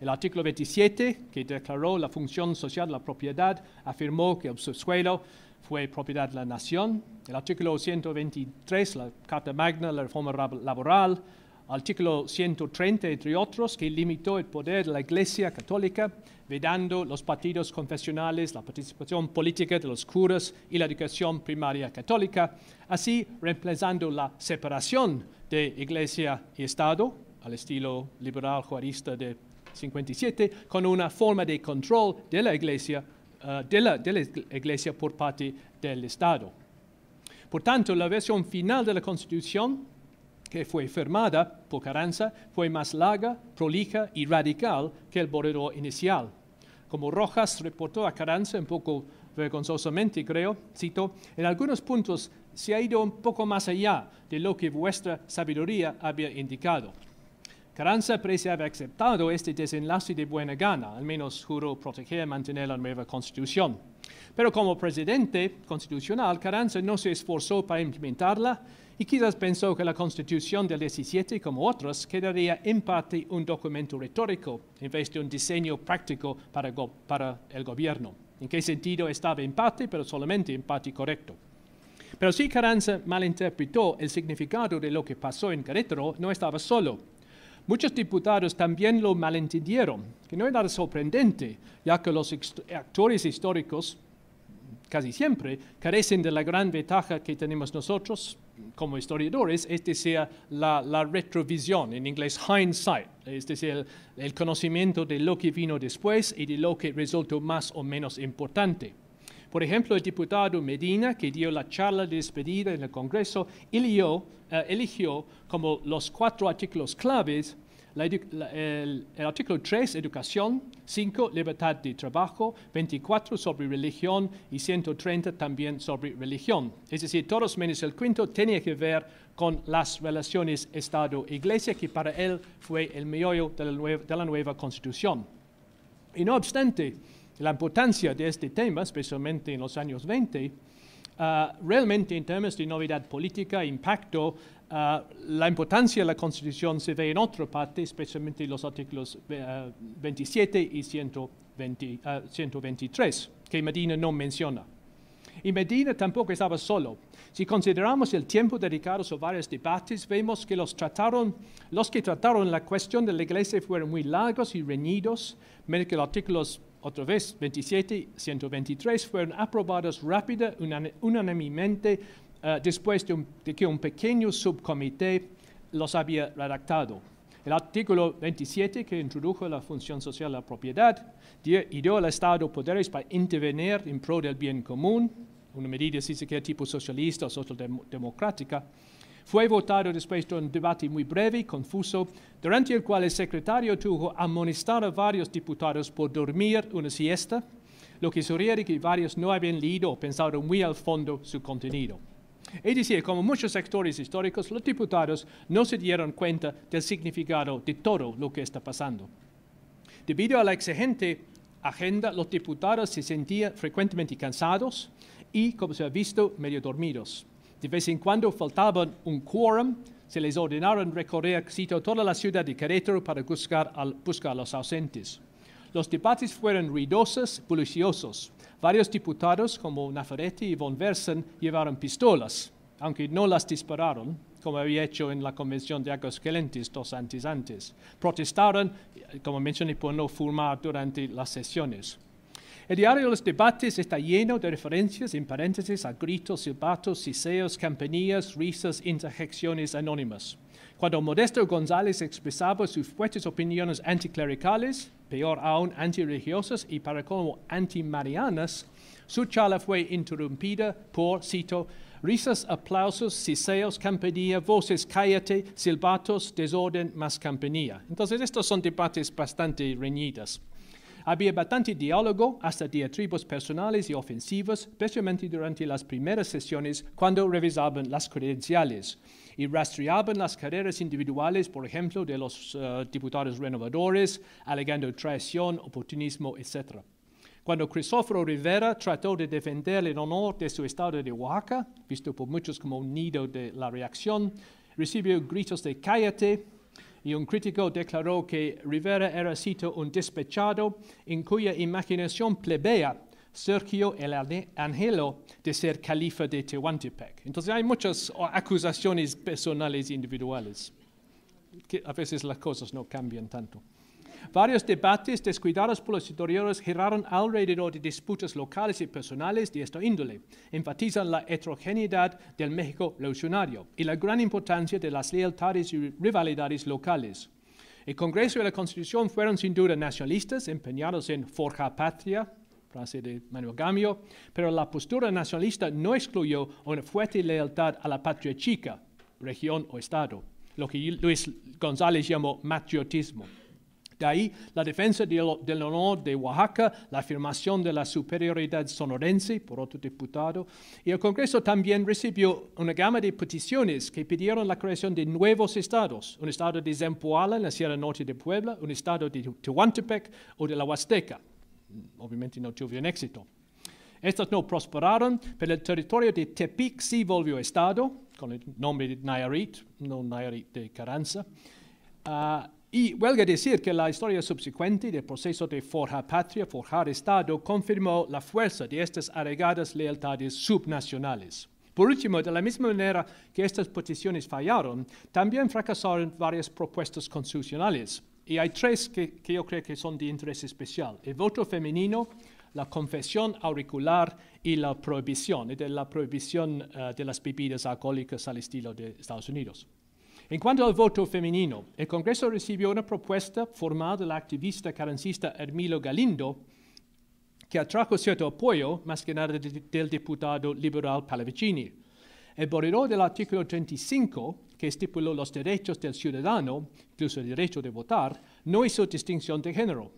S2: El artículo 27, que declaró la función social de la propiedad, afirmó que el subsuelo fue propiedad de la nación. El artículo 123, la Carta Magna, la reforma laboral, artículo 130, entre otros, que limitó el poder de la Iglesia Católica, vedando los partidos confesionales, la participación política de los curas y la educación primaria católica, así reemplazando la separación de Iglesia y Estado, al estilo liberal juarista de 57, con una forma de control de la Iglesia, eh, de la iglesia por parte del Estado. Por tanto, la versión final de la Constitución que fue firmada por Carranza fue más larga, prolija y radical que el borrador inicial. Como Rojas reportó a Carranza un poco vergonzosamente, creo, cito, en algunos puntos se ha ido un poco más allá de lo que vuestra sabiduría había indicado. Carranza parece haber aceptado este desenlace de buena gana, al menos juró proteger y mantener la nueva constitución. Pero como presidente constitucional, Carranza no se esforzó para implementarla y quizás pensó que la Constitución del 17, como otras, quedaría en parte un documento retórico en vez de un diseño práctico para, el gobierno. ¿En qué sentido estaba en parte, pero solamente en parte correcto? Pero si Carranza malinterpretó el significado de lo que pasó en Querétaro, no estaba solo. Muchos diputados también lo malentendieron, que no era sorprendente, ya que los actores históricos casi siempre, carecen de la gran ventaja que tenemos nosotros como historiadores, Este sea la, retrovisión, en inglés hindsight, es este decir, el, conocimiento de lo que vino después y de lo que resultó más o menos importante. Por ejemplo, el diputado Medina, que dio la charla de despedida en el Congreso, eh, eligió como los cuatro artículos claves el, artículo 3, educación, 5, libertad de trabajo, 24 sobre religión y 130 también sobre religión. Es decir, todos menos el quinto tenía que ver con las relaciones Estado-Iglesia, que para él fue el meollo de la nueva, Constitución. Y no obstante, la importancia de este tema, especialmente en los años 20, ah, realmente en términos de novedad política, impacto, Ah, la importancia de la Constitución se ve en otra parte, especialmente los artículos 27 eh, y 123, ah, que Medina no menciona. Y Medina tampoco estaba solo. Si consideramos el tiempo dedicado a varios debates, vemos que los, trataron, los que trataron la cuestión de la Iglesia fueron muy largos y reñidos, mientras que los artículos otra vez 27 y 123 fueron aprobados rápida, unánimemente eh, después de, que un pequeño subcomité los había redactado. El artículo 27, que introdujo la función social de la propiedad, dio al Estado poderes para intervenir en pro del bien común, una medida, si se quiere, tipo socialista o socialdemocrática, fue votado después de un debate muy breve y confuso, durante el cual el secretario tuvo amonestar a varios diputados por dormir una siesta, lo que sugiere que varios no habían leído o pensado muy al fondo su contenido. Es decir, como muchos sectores históricos, los diputados no se dieron cuenta del significado de todo lo que está pasando. Debido a la exigente agenda, los diputados se sentían frecuentemente cansados y, como se ha visto, medio dormidos. De vez en cuando faltaban un quórum, se les ordenaron recorrer toda la ciudad de Querétaro para buscar, buscar a los ausentes. Los debates fueron ruidosos, bulliciosos. Varios diputados como Naferetti y von Versen llevaron pistolas, aunque no las dispararon, como había hecho en la Convención de Aguascalientes dos años antes. Protestaron, eh, como mencioné, por no fumar durante las sesiones. El diario de los debates está lleno de referencias en paréntesis a gritos, silbatos, siseos, campanillas, risas, interjecciones anónimas. Cuando Modesto González expresaba sus fuertes opiniones anticlericales, peor aún, antirreligiosas y para como antimarianas, su charla fue interrumpida por, cito, risas, aplausos, siseos, campanilla, voces, cállate, silbatos, desorden, más campanilla. Entonces, estos son debates bastante reñidas. Había bastante diálogo, hasta diatribos personales y ofensivos, especialmente durante las primeras sesiones cuando revisaban las credenciales y rastreaban las carreras individuales, por ejemplo, de los eh, diputados renovadores, alegando traición, oportunismo, etc. Cuando Cristóforo Rivera trató de defender el honor de su estado de Oaxaca, visto por muchos como un nido de la reacción, recibió gritos de cállate, y un crítico declaró que Rivera era, cito, un despechado en cuya imaginación plebea Sergio el Ángelo, de ser califa de Tehuantepec. Entonces hay muchas acusaciones personales e individuales, a veces las cosas no cambian tanto. Varios debates descuidados por los historiadores giraron alrededor de disputas locales y personales de esta índole. Enfatizan la heterogeneidad del México revolucionario y la gran importancia de las lealtades y rivalidades locales. El Congreso y la Constitución fueron sin duda nacionalistas, empeñados en forjar patria, frase de Manuel Gamio, pero la postura nacionalista no excluyó una fuerte lealtad a la patria chica, región o estado, lo que Luis González llamó matriotismo. De ahí la defensa del, honor de Oaxaca, la afirmación de la superioridad sonorense por otro diputado, y el Congreso también recibió una gama de peticiones que pidieron la creación de nuevos estados, un estado de Zempoala en la Sierra Norte de Puebla, un estado de Tehuantepec o de la Huasteca obviamente no tuvieron éxito. Estas no prosperaron, pero el territorio de Tepic sí volvió estado, con el nombre de Nayarit, no Nayarit de Carranza. Ah, y y a decir que la historia subsecuente del proceso de forjar patria, forjar estado, confirmó la fuerza de estas agregadas lealtades subnacionales. Por último, de la misma manera que estas peticiones fallaron, también fracasaron varias propuestas constitucionales y hay tres que, yo creo que son de interés especial. El voto femenino, la confesión auricular y la prohibición, de la prohibición eh, de las bebidas alcohólicas al estilo de Estados Unidos. En cuanto al voto femenino, el Congreso recibió una propuesta formal del activista carencista Hermilo Galindo, que atrajo cierto apoyo, más que nada del diputado liberal Pallavicini. El borrador del artículo 35, que estipuló los derechos del ciudadano, incluso el derecho de votar, no hizo distinción de género.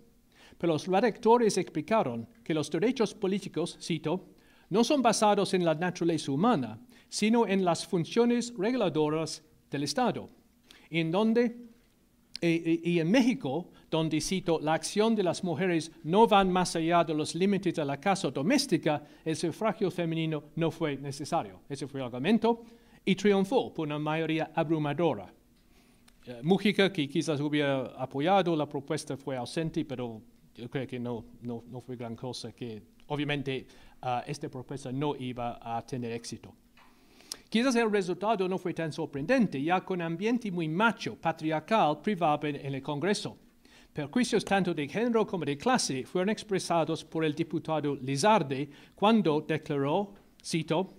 S2: Pero los redactores explicaron que los derechos políticos, cito, no son basados en la naturaleza humana, sino en las funciones reguladoras del Estado, en donde eh, eh, y en México donde cito, la acción de las mujeres no van más allá de los límites de la casa doméstica, el sufragio femenino no fue necesario. Ese fue el argumento y triunfó por una mayoría abrumadora. Eh, Mujica, que quizás hubiera apoyado la propuesta, fue ausente, pero yo creo que no, no, fue gran cosa, que obviamente ah, esta propuesta no iba a tener éxito. Quizás el resultado no fue tan sorprendente, ya con ambiente muy macho, patriarcal, privado en el Congreso perjuicios tanto de género como de clase fueron expresados por el diputado Lizarde cuando declaró, cito,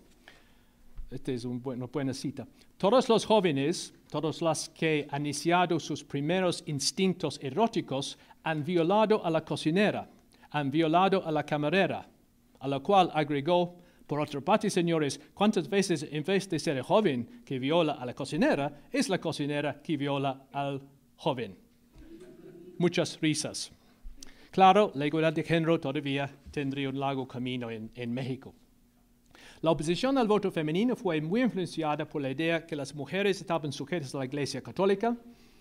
S2: esta es una buena, cita, todos los jóvenes, todos los que han iniciado sus primeros instintos eróticos, han violado a la cocinera, han violado a la camarera, a la cual agregó, por otra parte, señores, ¿cuántas veces en vez de ser el joven que viola a la cocinera, es la cocinera que viola al joven? muchas risas. Claro, la igualdad de género todavía tendría un largo camino en, México. La oposición al voto femenino fue muy influenciada por la idea que las mujeres estaban sujetas a la Iglesia Católica.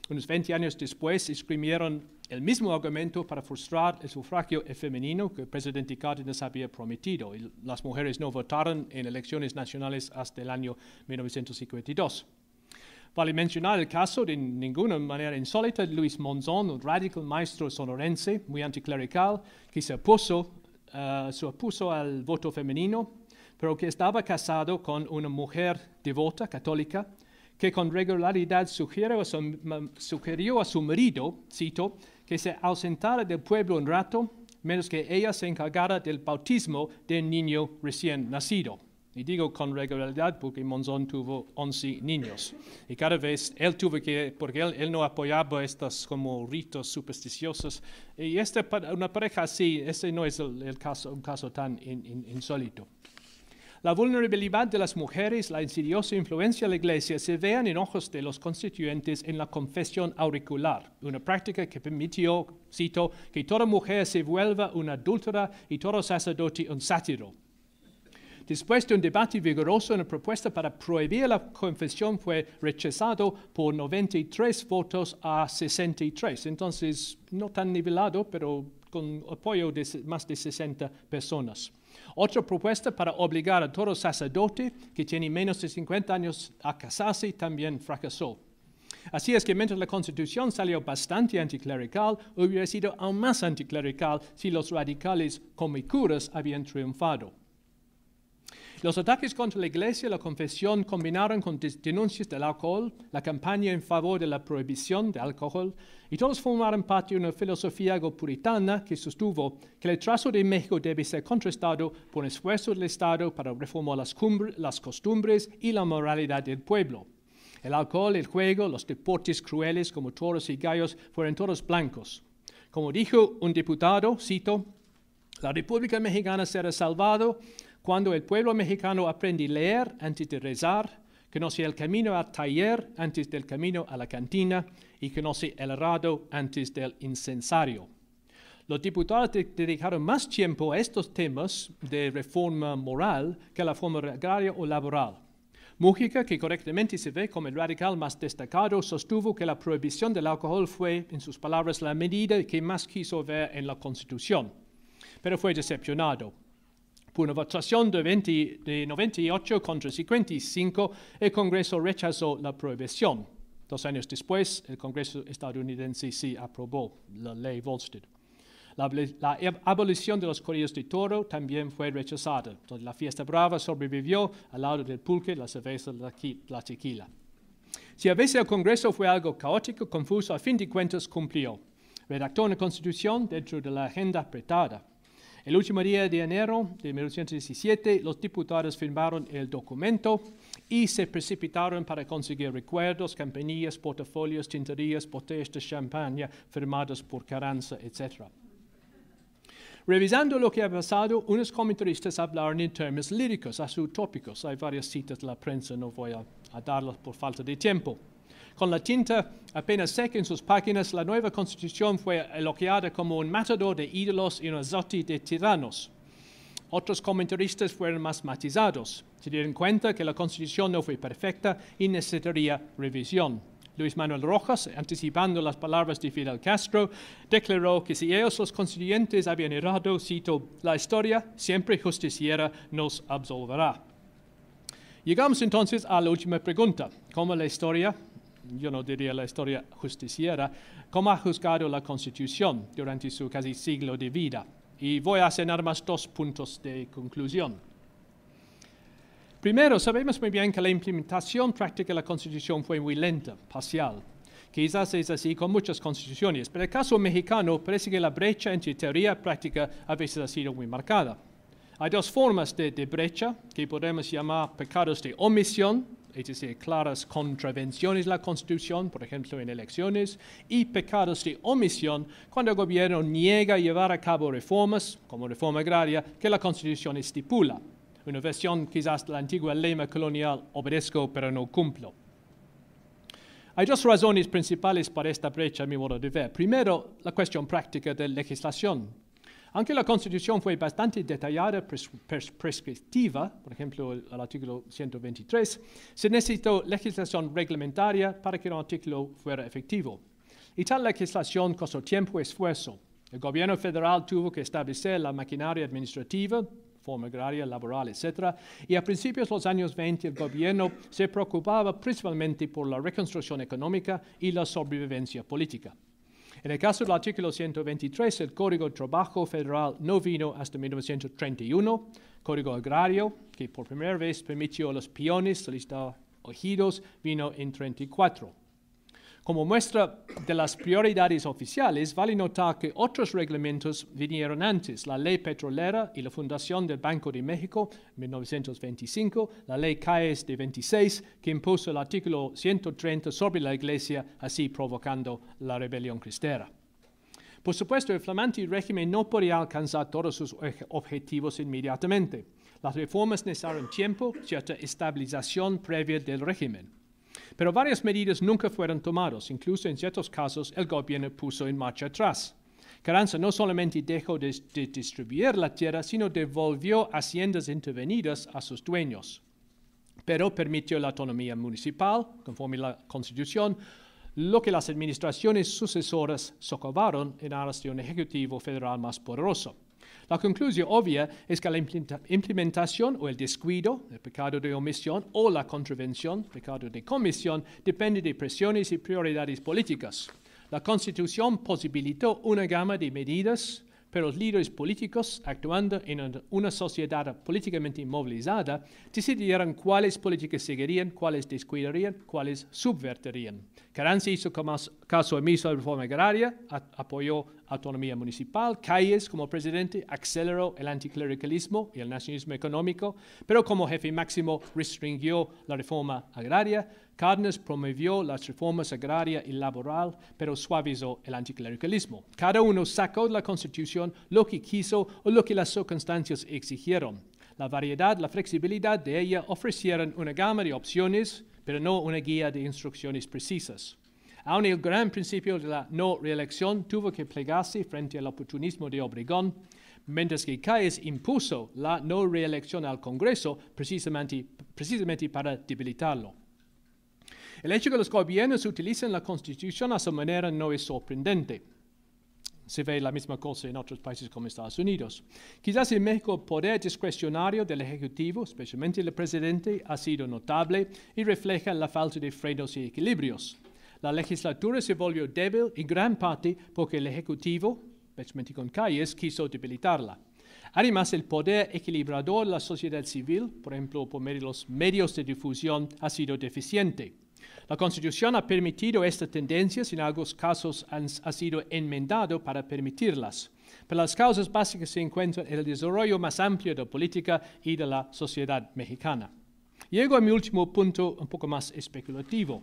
S2: Unos 20 años después exprimieron el mismo argumento para frustrar el sufragio femenino que el presidente Cárdenas había prometido. las mujeres no votaron en elecciones nacionales hasta el año 1952. Vale mencionar el caso de ninguna manera insólita de Luis Monzón, un radical maestro sonorense muy anticlerical que se opuso, eh, se al voto femenino, pero que estaba casado con una mujer devota católica que con regularidad sugirió a su, sugirió a su marido, cito, que se ausentara del pueblo un rato, menos que ella se encargara del bautismo del niño recién nacido. Y digo con regularidad porque Monzón tuvo 11 niños. Y cada vez él tuvo que, porque él, no apoyaba estos como ritos supersticiosos. Y esta, una pareja así, ese no es el, caso, un caso tan insólito. La vulnerabilidad de las mujeres, la insidiosa influencia de la iglesia se vean en ojos de los constituyentes en la confesión auricular, una práctica que permitió, cito, que toda mujer se vuelva una adúltera y todo sacerdote un sátiro Después de un debate vigoroso, una propuesta para prohibir la confesión fue rechazado por 93 votos a 63. Entonces, no tan nivelado, pero con apoyo de más de 60 personas. Otra propuesta para obligar a todo sacerdotes que tiene menos de 50 años a casarse también fracasó. Así es que mientras la Constitución salió bastante anticlerical, hubiera sido aún más anticlerical si los radicales como curas habían triunfado. Los ataques contra la iglesia y la confesión combinaron con denuncias del alcohol, la campaña en favor de la prohibición de alcohol, y todos formaron parte de una filosofía puritana que sostuvo que el trazo de México debe ser contrastado por un esfuerzo del Estado para reformar las, las costumbres y la moralidad del pueblo. El alcohol, el juego, los deportes crueles como toros y gallos fueron todos blancos. Como dijo un diputado, cito, la República Mexicana será salvado cuando el pueblo mexicano aprende a leer antes de rezar, conoce el camino al taller antes del camino a la cantina y conoce el rado antes del incensario. Los diputados dedicaron más tiempo a estos temas de reforma moral que a la reforma agraria o laboral. Mújica, que correctamente se ve como el radical más destacado, sostuvo que la prohibición del alcohol fue, en sus palabras, la medida que más quiso ver en la Constitución, pero fue decepcionado. Con una votación de, de 98 contra 55, el Congreso rechazó la prohibición. Dos años después, el Congreso estadounidense sí aprobó la ley Volstead. La, abolición de los corridos de toro también fue rechazada. la fiesta brava sobrevivió al lado del pulque, la cerveza, la, la tequila. Si a veces el Congreso fue algo caótico, confuso, a fin de cuentas cumplió. Redactó una constitución dentro de la agenda apretada. El último día de enero de 1917, los diputados firmaron el documento y se precipitaron para conseguir recuerdos, campanillas, portafolios, tinterías, botellas de champaña firmadas por Caranza, etc. Revisando lo que ha pasado, unos comentaristas hablaron en términos líricos, su tópicos. Hay varias citas de la prensa, no voy a darlas por falta de tiempo. Con la tinta apenas seca en sus páginas, la nueva constitución fue elogiada como un matador de ídolos y un azote de tiranos. Otros comentaristas fueron más matizados. Se dieron cuenta que la constitución no fue perfecta y necesitaría revisión. Luis Manuel Rojas, anticipando las palabras de Fidel Castro, declaró que si ellos los constituyentes habían errado, cito, la historia siempre justiciera nos absolverá. Llegamos entonces a la última pregunta, ¿cómo la historia yo no diría la historia justiciera, cómo ha juzgado la Constitución durante su casi siglo de vida. Y voy a hacer más dos puntos de conclusión. Primero, sabemos muy bien que la implementación práctica de la Constitución fue muy lenta, parcial. Quizás es así con muchas constituciones, pero el caso mexicano parece que la brecha entre teoría y práctica a veces ha sido muy marcada. Hay dos formas de brecha que podemos llamar pecados de omisión es decir, claras contravenciones a la Constitución, por ejemplo en elecciones, y pecados de omisión cuando el gobierno niega llevar a cabo reformas, como reforma agraria, que la Constitución estipula. Una versión quizás de la antigua lema colonial, obedezco pero no cumplo. Hay dos razones principales para esta brecha, a mi modo de ver. Primero, la cuestión práctica de legislación aunque la Constitución fue bastante detallada, prescriptiva, por ejemplo el, artículo 123, se necesitó legislación reglamentaria para que el artículo fuera efectivo. Y tal legislación costó tiempo y esfuerzo. El gobierno federal tuvo que establecer la maquinaria administrativa, forma agraria, laboral, etc. Y a principios de los años 20 el gobierno se preocupaba principalmente por la reconstrucción económica y la sobrevivencia política. En el caso del artículo 123, el Código de Trabajo Federal no vino hasta 1931, Código Agrario, que por primera vez permitió a los peones solicitar ojidos, vino en 34. Como muestra de las prioridades oficiales, vale notar que otros reglamentos vinieron antes, la ley petrolera y la fundación del Banco de México, 1925, la ley CAES de 26, que impuso el artículo 130 sobre la Iglesia, así provocando la rebelión cristera. Por supuesto, el flamante régimen no podía alcanzar todos sus objetivos inmediatamente. Las reformas necesitaron tiempo, cierta estabilización previa del régimen. Pero varias medidas nunca fueron tomadas, incluso en ciertos casos el gobierno puso en marcha atrás. Carranza no solamente dejó de, distribuir la tierra, sino devolvió haciendas intervenidas a sus dueños. Pero permitió la autonomía municipal, conforme la Constitución, lo que las administraciones sucesoras socavaron en aras de un Ejecutivo Federal más poderoso. La conclusión obvia es que la implementación o el descuido, el pecado de omisión o la contravención, pecado de comisión, depende de presiones y prioridades políticas. La Constitución posibilitó una gama de medidas pero los líderes políticos, actuando en una sociedad políticamente inmovilizada, decidieron cuáles políticas seguirían, cuáles descuidarían, cuáles subvertirían. Carranza hizo caso omiso a la reforma agraria, apoyó autonomía municipal, Calles como presidente aceleró el anticlericalismo y el nacionalismo económico, pero como jefe máximo restringió la reforma agraria, Cárdenas promovió las reformas agraria y laboral, pero suavizó el anticlericalismo. Cada uno sacó de la Constitución lo que quiso o lo que las circunstancias exigieron. La variedad, la flexibilidad de ella ofrecieron una gama de opciones, pero no una guía de instrucciones precisas. Aun el gran principio de la no reelección tuvo que plegarse frente al oportunismo de Obregón, mientras que Cáez impuso la no reelección al Congreso precisamente para debilitarlo. El hecho que los gobiernos utilicen la Constitución a su manera no es sorprendente. Se ve la misma cosa en otros países como Estados Unidos. Quizás en México el poder discrecionario del Ejecutivo, especialmente el presidente, ha sido notable y refleja la falta de frenos y equilibrios. La legislatura se volvió débil en gran parte porque el Ejecutivo, especialmente con calles, quiso debilitarla. Además, el poder equilibrador de la sociedad civil, por ejemplo, por medio de los medios de difusión, ha sido deficiente. La Constitución ha permitido estas tendencias y en algunos casos ha sido enmendado para permitirlas, pero las causas básicas se encuentran en el desarrollo más amplio de la política y de la sociedad mexicana. Llego a mi último punto un poco más especulativo.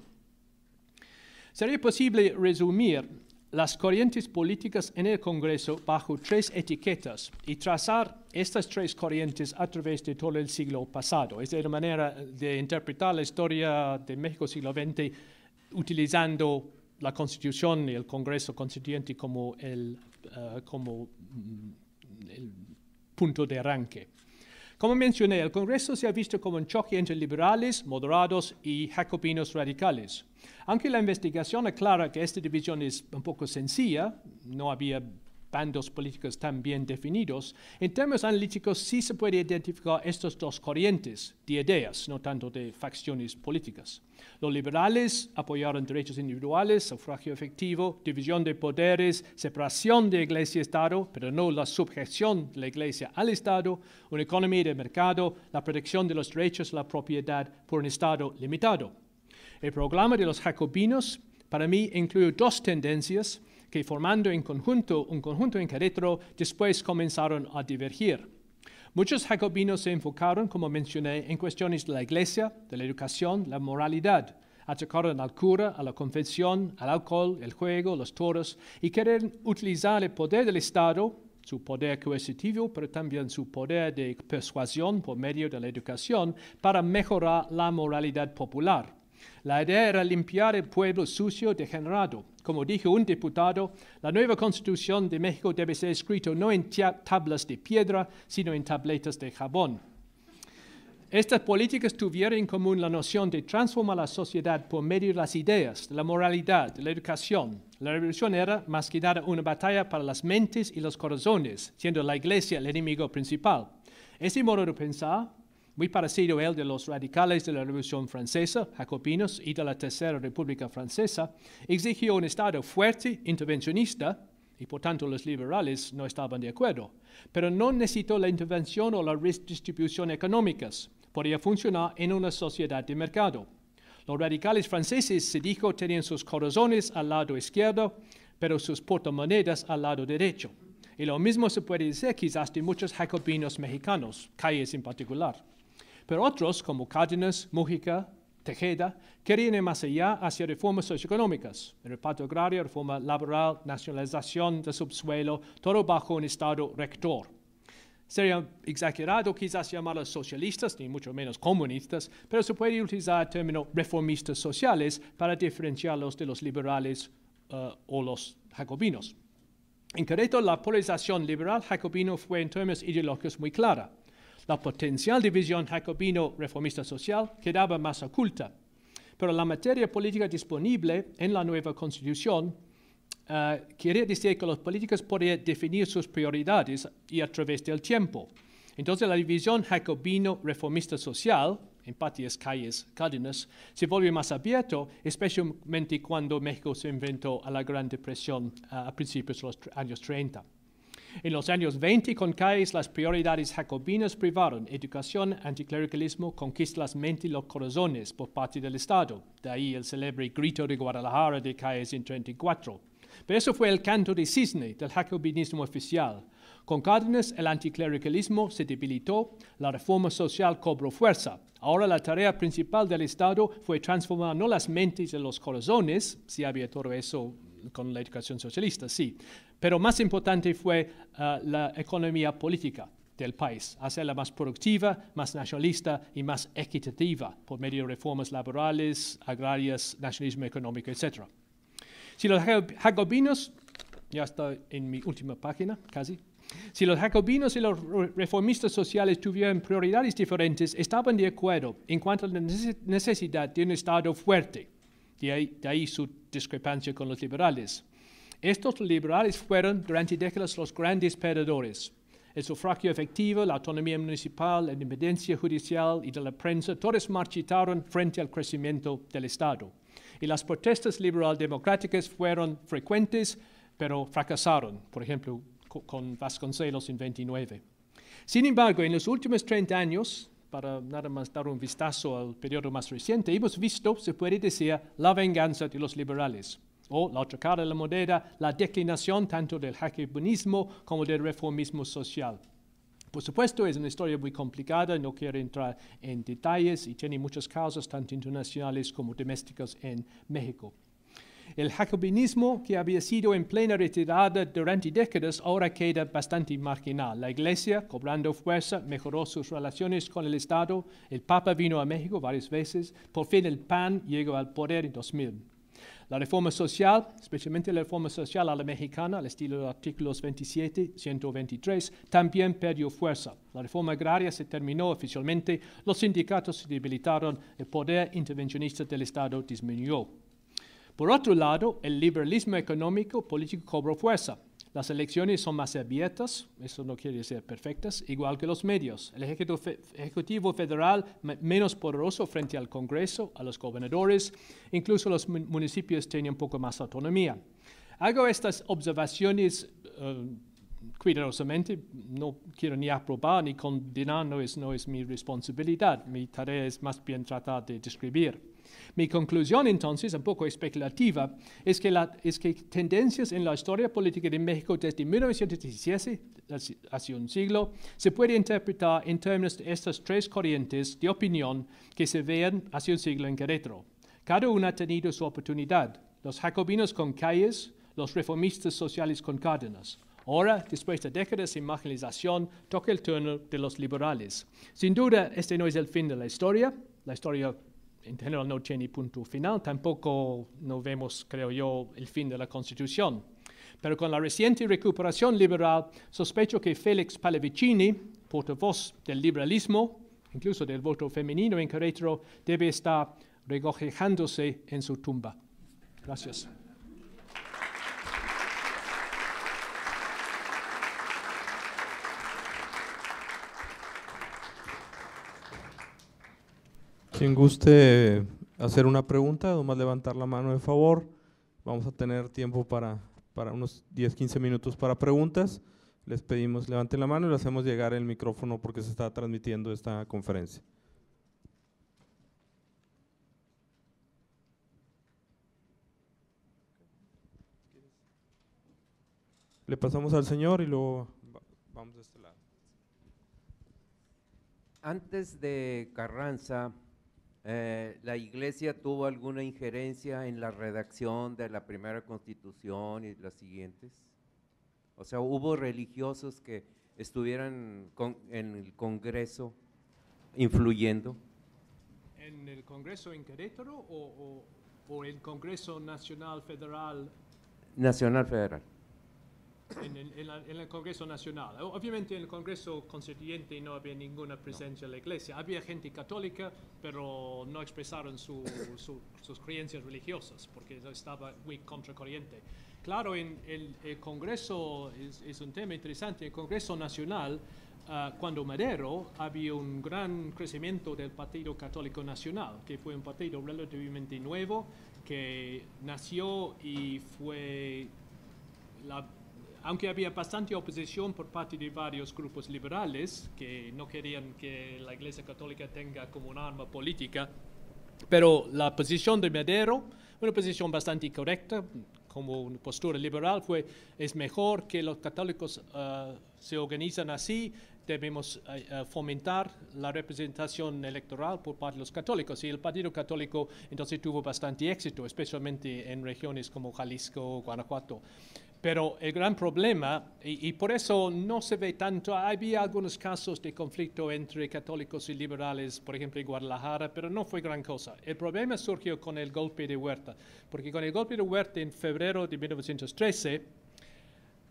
S2: Sería posible resumir las corrientes políticas en el Congreso bajo tres etiquetas y trazar estas tres corrientes a través de todo el siglo pasado. Es la manera de interpretar la historia de México siglo XX utilizando la Constitución y el Congreso Constituyente como el, eh, como mm, el punto de arranque. Como mencioné, el Congreso se ha visto como un choque entre liberales, moderados y jacobinos radicales. Aunque la investigación aclara que esta división es un poco sencilla, no había bandos políticos tan bien definidos, en términos analíticos sí se puede identificar estos dos corrientes de ideas, no tanto de facciones políticas. Los liberales apoyaron derechos individuales, sufragio efectivo, división de poderes, separación de iglesia y Estado, pero no la subjeción de la iglesia al Estado, una economía de mercado, la protección de los derechos la propiedad por un Estado limitado. El programa de los jacobinos para mí incluye dos tendencias que formando en conjunto un conjunto en después comenzaron a divergir. Muchos jacobinos se enfocaron, como mencioné, en cuestiones de la iglesia, de la educación, la moralidad. Atacaron al cura, a la confesión, al alcohol, el juego, los toros y querían utilizar el poder del Estado, su poder coercitivo, pero también su poder de persuasión por medio de la educación para mejorar la moralidad popular. La idea era limpiar el pueblo sucio degenerado. Como dijo un diputado, la nueva constitución de México debe ser escrita no en tablas de piedra, sino en tabletas de jabón. Estas políticas tuvieron en común la noción de transformar la sociedad por medio de las ideas, de la moralidad, de la educación. La revolución era más que nada una batalla para las mentes y los corazones, siendo la iglesia el enemigo principal. Ese modo de pensar muy parecido el de los radicales de la Revolución Francesa, jacobinos y de la Tercera República Francesa, exigió un Estado fuerte, intervencionista, y por tanto los liberales no estaban de acuerdo, pero no necesitó la intervención o la redistribución económicas, podía funcionar en una sociedad de mercado. Los radicales franceses se dijo tenían sus corazones al lado izquierdo, pero sus portamonedas al lado derecho. Y lo mismo se puede decir quizás de muchos jacobinos mexicanos, calles en particular. Pero otros, como Cárdenas, Mújica, Tejeda, querían ir más allá hacia reformas socioeconómicas, el reparto agrario, reforma laboral, nacionalización de subsuelo, todo bajo un Estado rector. Sería exagerado quizás llamarlos socialistas, ni mucho menos comunistas, pero se puede utilizar el término reformistas sociales para diferenciarlos de los liberales eh, o los jacobinos. En Querétaro, la polarización liberal-jacobino fue en términos ideológicos muy clara. La potencial división jacobino-reformista social quedaba más oculta, pero la materia política disponible en la nueva Constitución eh, quería decir que los políticos podían definir sus prioridades y a través del tiempo. Entonces la división jacobino-reformista social, en patias, calles, cadenas, se volvió más abierto, especialmente cuando México se inventó a la Gran Depresión eh, a principios de los años 30. En los años 20 con Caes las prioridades jacobinas privaron educación, anticlericalismo, conquista las mentes y los corazones por parte del Estado. De ahí el célebre grito de Guadalajara de Caes en 34. Pero eso fue el canto de cisne del jacobinismo oficial. Con Cárdenas el anticlericalismo se debilitó, la reforma social cobró fuerza. Ahora la tarea principal del Estado fue transformar no las mentes y los corazones, si había todo eso con la educación socialista, sí, pero más importante fue ah, la economía política del país, hacerla más productiva, más nacionalista y más equitativa por medio de reformas laborales, agrarias, nacionalismo económico, etc. Si los jacobinos, ya está en mi última página casi, si los jacobinos y los reformistas sociales tuvieran prioridades diferentes, estaban de acuerdo en cuanto a la necesidad de un Estado fuerte de ahí, su discrepancia con los liberales. Estos liberales fueron durante décadas los grandes perdedores. El sufragio efectivo, la autonomía municipal, la independencia judicial y de la prensa, todos marchitaron frente al crecimiento del Estado. Y las protestas liberal-democráticas fueron frecuentes, pero fracasaron, por ejemplo, con Vasconcelos en 29. Sin embargo, en los últimos 30 años, para nada más dar un vistazo al periodo más reciente, hemos visto, se puede decir, la venganza de los liberales, o la otra cara de la moneda, la declinación tanto del jacobinismo como del reformismo social. Por supuesto, es una historia muy complicada, no quiero entrar en detalles y tiene muchas causas, tanto internacionales como domésticas en México. El jacobinismo, que había sido en plena retirada durante décadas, ahora queda bastante marginal. La Iglesia, cobrando fuerza, mejoró sus relaciones con el Estado. El Papa vino a México varias veces. Por fin el PAN llegó al poder en 2000. La reforma social, especialmente la reforma social a la mexicana, al estilo de artículos 27 y 123, también perdió fuerza. La reforma agraria se terminó oficialmente, los sindicatos se debilitaron, el poder intervencionista del Estado disminuyó. Por otro lado, el liberalismo económico político cobró fuerza. Las elecciones son más abiertas, eso no quiere decir perfectas, igual que los medios. El Ejecutivo Federal menos poderoso frente al Congreso, a los gobernadores, incluso los municipios tienen un poco más autonomía. Hago estas observaciones eh, cuidadosamente, no quiero ni aprobar ni condenar, es, no es mi responsabilidad, mi tarea es más bien tratar de describir. Mi conclusión entonces, un poco especulativa, es que, la, tendencias en la historia política de México desde 1917, hace un siglo, se puede interpretar en términos de estas tres corrientes de opinión que se vean hace un siglo en Querétaro. Cada una ha tenido su oportunidad. Los jacobinos con calles, los reformistas sociales con Cárdenas. Ahora, después de décadas de marginalización, toca el turno de los liberales. Sin duda, este no es el fin de la historia. La historia en general no tiene punto final, tampoco no vemos, creo yo, el fin de la Constitución. Pero con la reciente recuperación liberal, sospecho que Félix Pallavicini, portavoz del liberalismo, incluso del voto femenino en Carretero, debe estar regocijándose en su tumba. Gracias.
S3: Quien guste hacer una pregunta, nomás levantar la mano de favor. Vamos a tener tiempo para, para unos 10-15 minutos para preguntas. Les pedimos levanten la mano y le hacemos llegar el micrófono porque se está transmitiendo esta conferencia. Le pasamos al Señor y luego vamos de este lado. Antes
S4: de Carranza, eh, la iglesia tuvo alguna injerencia en la redacción de la primera constitución y las siguientes? O sea, ¿hubo religiosos que estuvieran en el Congreso influyendo?
S2: ¿En el Congreso en Querétaro o, o, el Congreso Nacional Federal?
S4: Nacional Federal
S2: en el, Congreso Nacional. Obviamente en el Congreso Constituyente no había ninguna presencia en de la Iglesia. Había gente católica, pero no expresaron sus creencias religiosas porque estaba muy contracorriente. Claro, en el, Congreso es, un tema interesante. El Congreso Nacional, ah, cuando Madero, había un gran crecimiento del Partido Católico Nacional, que fue un partido relativamente nuevo, que nació y fue la aunque había bastante oposición por parte de varios grupos liberales que no querían que la Iglesia Católica tenga como un arma política, pero la posición de Madero, una posición bastante correcta, como una postura liberal, fue, es mejor que los católicos ah, se organizan así, debemos ah, ah, fomentar la representación electoral por parte de los católicos. Y el Partido Católico entonces tuvo bastante éxito, especialmente en regiones como Jalisco, o Guanajuato. Pero el gran problema, y, por eso no se ve tanto, había algunos casos de conflicto entre católicos y liberales, por ejemplo en Guadalajara, pero no fue gran cosa. El problema surgió con el golpe de Huerta, porque con el golpe de Huerta en febrero de 1913,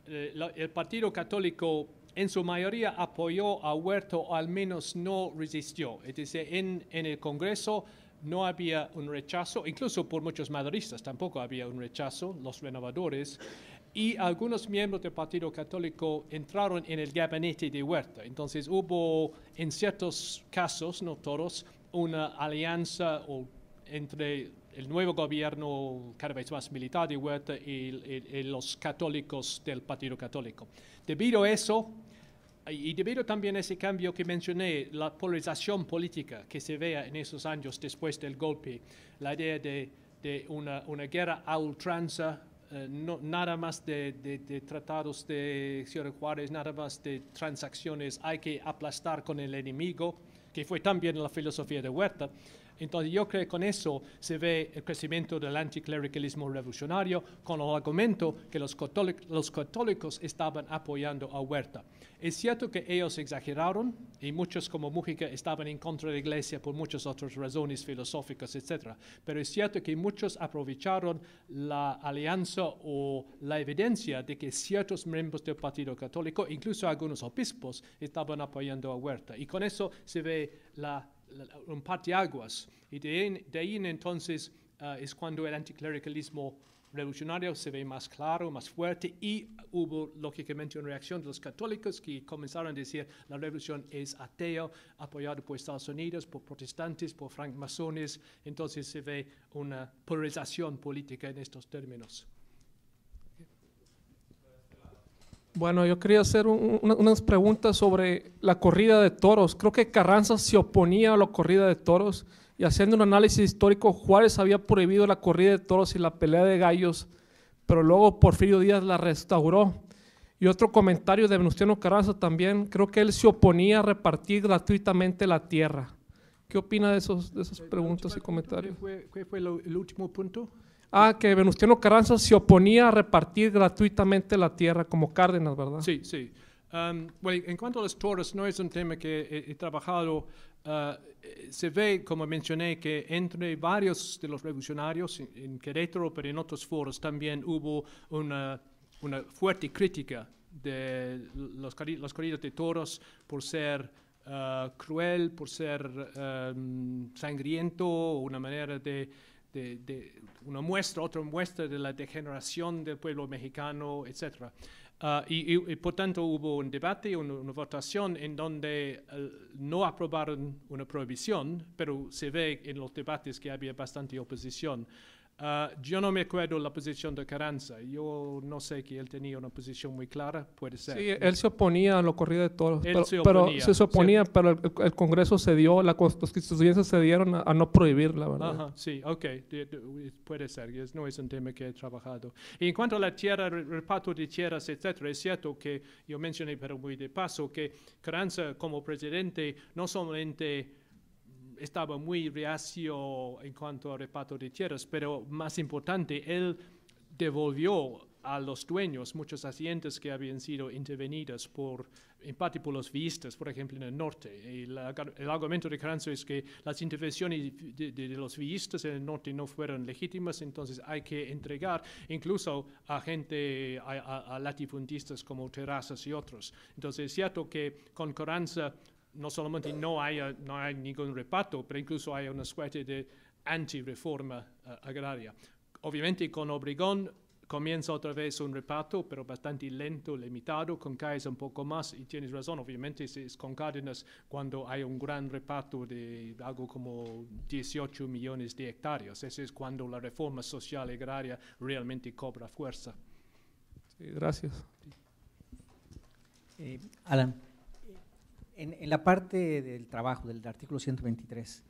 S2: eh, el Partido Católico en su mayoría apoyó a Huerta, o al menos no resistió. Es decir, en, en el Congreso no había un rechazo, incluso por muchos madridistas tampoco había un rechazo, los renovadores y algunos miembros del Partido Católico entraron en el gabinete de Huerta. Entonces hubo, en ciertos casos, no todos, una alianza entre el nuevo gobierno cada vez más militar de Huerta y, los católicos del Partido Católico. Debido a eso, y debido también a ese cambio que mencioné, la polarización política que se vea en esos años después del golpe, la idea de, una, una guerra a ultranza eh, nada más de, tratados de Sierra Juárez, nada más de transacciones, hay que aplastar con el enemigo, que fue también la filosofía de Huerta. Entonces yo creo que con eso se ve el crecimiento del anticlericalismo revolucionario con el argumento que los, católicos estaban apoyando a Huerta. Es cierto que ellos exageraron y muchos como Mújica estaban en contra de la iglesia por muchas otras razones filosóficas, etc. Pero es cierto que muchos aprovecharon la alianza o la evidencia de que ciertos miembros del Partido Católico, incluso algunos obispos, estaban apoyando a Huerta. Y con eso se ve la un patiaguas. Y de, ahí entonces ah, es cuando el anticlericalismo revolucionario se ve más claro, más fuerte y hubo lógicamente una reacción de los católicos que comenzaron a decir la revolución es ateo, apoyado por Estados Unidos, por protestantes, por francmasones, entonces se ve una polarización política en estos términos. Bueno, yo quería hacer unas preguntas sobre la corrida de toros. Creo que Carranza se oponía a la corrida de toros y haciendo un análisis histórico, Juárez había prohibido la corrida de toros y la pelea de gallos, pero luego Porfirio Díaz la restauró. Y otro comentario de Venustiano Carranza también, creo que él se oponía a repartir gratuitamente la tierra. ¿Qué opina de, esos, esas preguntas y comentarios? ¿Cuál fue, el último punto? Ah, que Venustiano Carranza se oponía a repartir gratuitamente la tierra como Cárdenas, ¿verdad? Sí, sí. Um, bueno, en cuanto a las torres, no es un tema que he, trabajado. Uh, se ve, como mencioné, que entre varios de los revolucionarios en, Querétaro, pero en otros foros también hubo una, fuerte crítica de los, los corridos de toros por ser uh, cruel, por ser um, sangriento, una manera de una muestra, otra muestra de la degeneración del pueblo mexicano, etc. Ah, y, por tanto hubo un debate, una, votación en donde no aprobaron una prohibición, pero se ve en los debates que había bastante oposición Ah, yo no me acuerdo la posición de Carranza. Yo no sé que él tenía una posición muy clara, puede ser. Sí, él se oponía a lo corrido de todos. Pero se, pero se oponía, pero el, Congreso se dio, la, los constituyentes se dieron a, no prohibir, la verdad. sí, ok, puede ser. no es un tema que he trabajado. Y en cuanto a la tierra, reparto de tierras, etcétera, es cierto que yo mencioné, pero muy de paso, que Carranza como presidente no solamente estaba muy reacio en cuanto al reparto de tierras, pero más importante, él devolvió a los dueños muchos asientos que habían sido intervenidos por, en parte por los vistas, por ejemplo, en el norte. El, argumento de Carranza es que las intervenciones de, los vistas en el norte no fueron legítimas, entonces hay que entregar incluso a gente, a, a latifundistas como Terrazas y otros. Entonces es cierto que con Carranza no solamente no hay, no hay ningún reparto, pero incluso hay una suerte de anti reforma eh, agraria. Obviamente con Obregón comienza otra vez un reparto, pero bastante lento, limitado, con CAES un poco más, y tienes razón, obviamente es con cuando hay un gran reparto de algo como 18 millones de hectáreas, ese es cuando la reforma social agraria realmente cobra fuerza.
S3: gracias.
S2: Eh, Alan. En, la parte del trabajo, del artículo
S4: 123,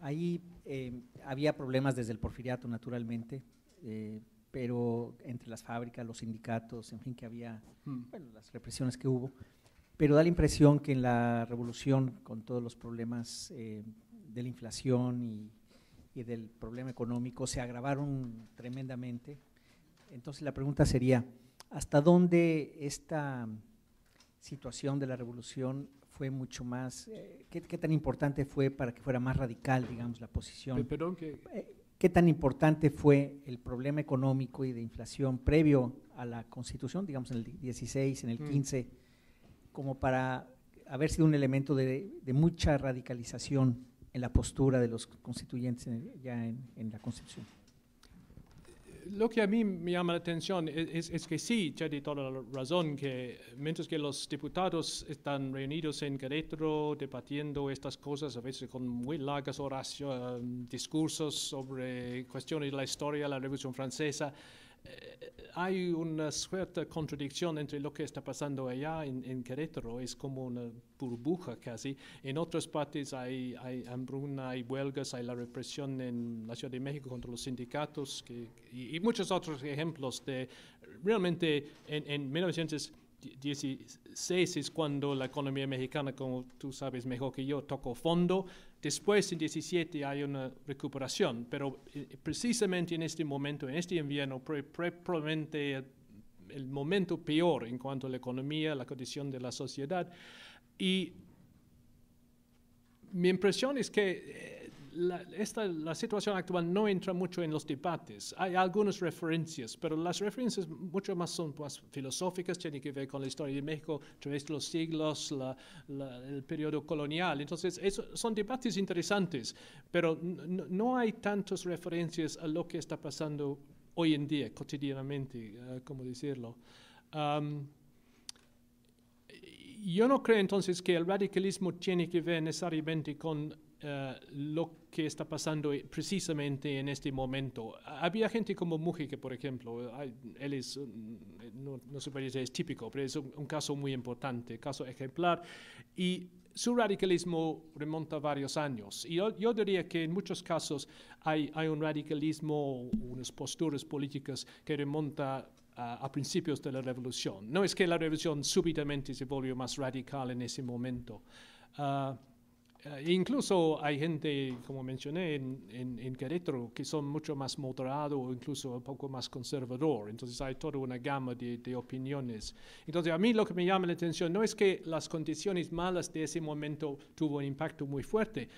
S4: ahí eh, había problemas desde el porfiriato, naturalmente, eh, pero entre las fábricas, los sindicatos, en fin, que había, hmm. las represiones que hubo, pero da la impresión que en la revolución, con todos los problemas eh, de la inflación y, y del problema económico, se agravaron tremendamente. Entonces la pregunta sería, ¿hasta dónde esta situación de la revolución fue mucho más, eh, ¿qué, tan importante fue para que fuera más radical, digamos, la posición? Eh, ¿Qué tan importante fue el problema económico y de inflación previo a la Constitución, digamos, en el 16, en el 15, mm. como para haber sido un elemento de, mucha radicalización en la postura de los constituyentes ya en, en la Constitución?
S2: lo que a mí me llama la atención e, es, que sí, tiene toda la razón que mientras que los diputados están reunidos en Querétaro debatiendo estas cosas, a veces con muy largas oraciones, discursos sobre cuestiones de la historia, la Revolución Francesa, eh, hay una cierta contradicción entre lo que está pasando allá en, Querétaro, es como una burbuja casi. En otras partes hay, hambruna, hay huelgas, hay la represión en la Ciudad de México contra los sindicatos y, muchos otros ejemplos de realmente en, en 1900 16 es cuando la economía mexicana, como tú sabes mejor que yo, toco fondo. Después, en 17, hay una recuperación, pero eh, precisamente en este momento, en este invierno, probablemente el momento peor en cuanto a la economía, la condición de la sociedad. Y mi impresión es que eh, la, esta, la situación actual no entra mucho en los debates. Hay algunas referencias, pero las referencias mucho más son pues, filosóficas, tienen que ver con la historia de México través de los siglos, el periodo colonial. Entonces, eso, son debates interesantes, pero no hay tantas referencias a lo que está pasando hoy en día, cotidianamente, eh, como decirlo. yo no creo entonces que el radicalismo tiene que ver necesariamente con eh, lo que está pasando e-, precisamente en este momento. Había gente como Mujica, por ejemplo, él es, no, no se parece, es típico, pero es un, caso muy importante, caso ejemplar, y su radicalismo remonta varios años. Y yo, diría que en muchos casos hay, hay, un radicalismo, unas posturas políticas que remonta a, principios de la revolución. No es que la revolución súbitamente se volvió más radical en ese momento. Ah, eh, incluso hay gente, como mencioné, en, en, Querétaro que son mucho más moderado o incluso un poco más conservador. Entonces hay toda una gama de, opiniones. Entonces a mí lo que me llama la atención no es que las condiciones malas de ese momento tuvo un impacto muy fuerte.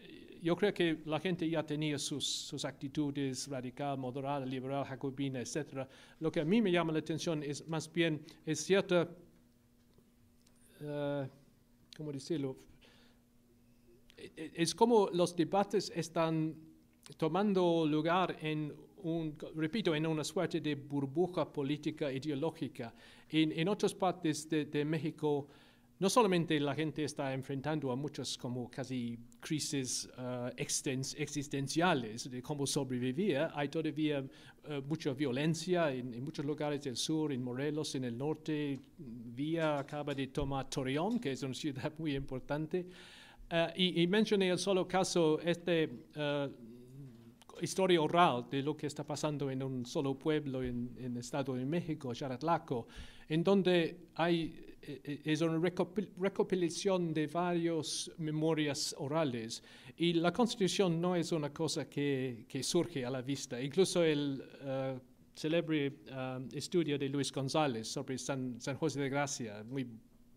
S2: Eh, yo creo que la gente ya tenía sus, actitudes radical, moderada, liberal, jacobina, etc. Lo que a mí me llama la atención es más bien es cierto, eh, ¿cómo decirlo? es como los debates están tomando lugar en un, repito, en una suerte de burbuja política ideológica. En, en otras partes de, México, no solamente la gente está enfrentando a muchas como casi crisis eh, existenciales de cómo sobrevivir, hay todavía eh, mucha violencia en, en, muchos lugares del sur, en Morelos, en el norte. Vía acaba de tomar Torreón, que es una ciudad muy importante. Eh, y, mencioné el solo caso, este eh, historia oral de lo que está pasando en un solo pueblo en, el Estado de México, Yaratlaco, en donde hay eh, es una recopilación de varias memorias orales y la constitución no es una cosa que, surge a la vista. Incluso el célebre estudio de Luis González sobre San, San, José de Gracia, muy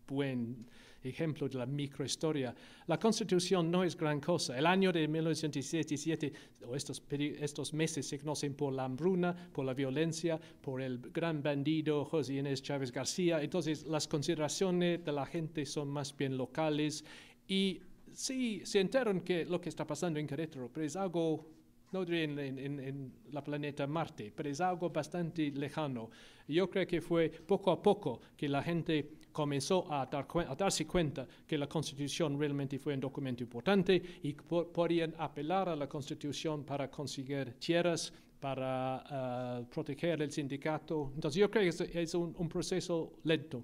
S2: buen ejemplo de la microhistoria. La constitución no es gran cosa. El año de 1977, o estos, estos meses se conocen por la hambruna, por la violencia, por el gran bandido José Inés Chávez García. Entonces, las consideraciones de la gente son más bien locales y sí se enteran que lo que está pasando en Querétaro, pero es algo no en, en, en, la planeta Marte, pero es algo bastante lejano. Yo creo que fue poco a poco que la gente comenzó a, darse cuenta que la Constitución realmente fue un documento importante y podrían podían apelar a la Constitución para conseguir tierras, para ah, proteger el sindicato. Entonces yo creo que es, un proceso lento.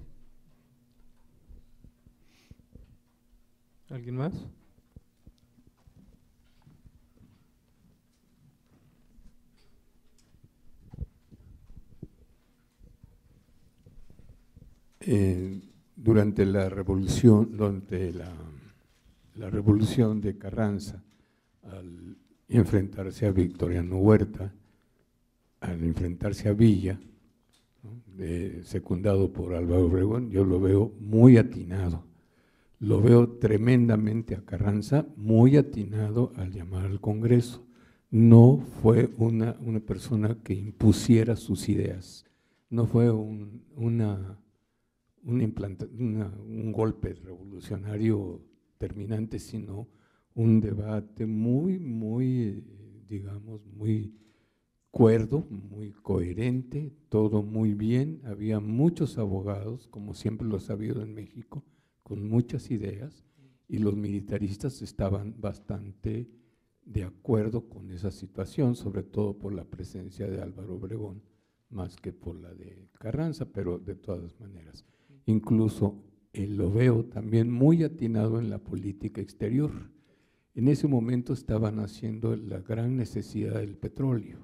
S3: ¿Alguien más? Eh, durante la revolución, durante la, revolución de Carranza, al enfrentarse a Victoriano Huerta, al enfrentarse a Villa, secundado por Álvaro Obregón, yo lo veo muy atinado. Lo veo tremendamente a Carranza, muy atinado al llamar al Congreso. No fue una, una persona que impusiera sus ideas, no fue una un, un golpe revolucionario terminante, sino un debate muy, muy, digamos, muy cuerdo, muy coherente, todo muy bien. Había muchos abogados, como siempre lo ha habido en México, con muchas ideas, y los militaristas estaban bastante de acuerdo con esa situación, sobre todo por la presencia de Álvaro Obregón, más que por la de Carranza, pero de todas maneras incluso él eh, lo veo también muy atinado en la política exterior. En ese momento estaba naciendo la gran necesidad del petróleo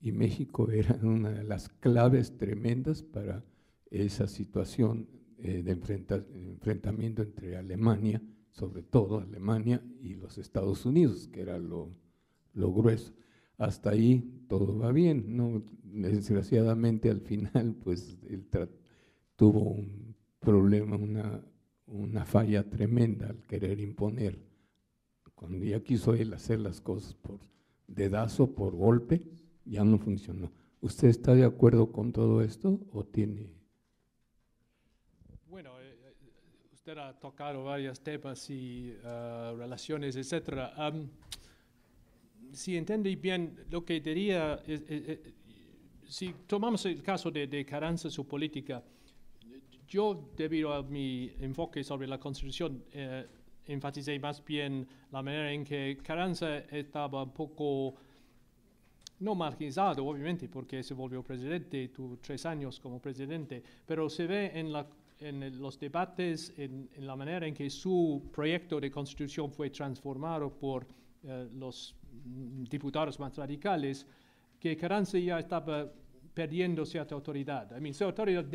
S3: y México *laughs* era una de las claves tremendas para esa situación eh, de enfrentamiento entre Alemania, sobre todo Alemania y los Estados Unidos, que era lo, lo grueso. Hasta ahí todo va bien, ¿no? Desgraciadamente al final, pues el tratado tuvo un problema, una, una falla tremenda al querer imponer. Cuando ya quiso él hacer las cosas por dedazo, por golpe, ya no funcionó. ¿Usted está de acuerdo con todo esto o tiene...
S2: Bueno, eh, eh, usted ha tocado varios temas y eh, relaciones, etc. si entendí bien, lo que diría, es, si tomamos el caso de, de Carranza, su política, yo, debido a mi enfoque sobre la Constitución, enfatizé eh, enfaticé más bien la manera en que Carranza estaba un poco, no marginalizado, obviamente, porque se volvió presidente, tuvo tres años como presidente, pero se ve en, en los debates, en, la manera en que su proyecto de Constitución fue transformado por eh, los diputados más radicales, que Carranza ya estaba perdiendo cierta autoridad. su autoridad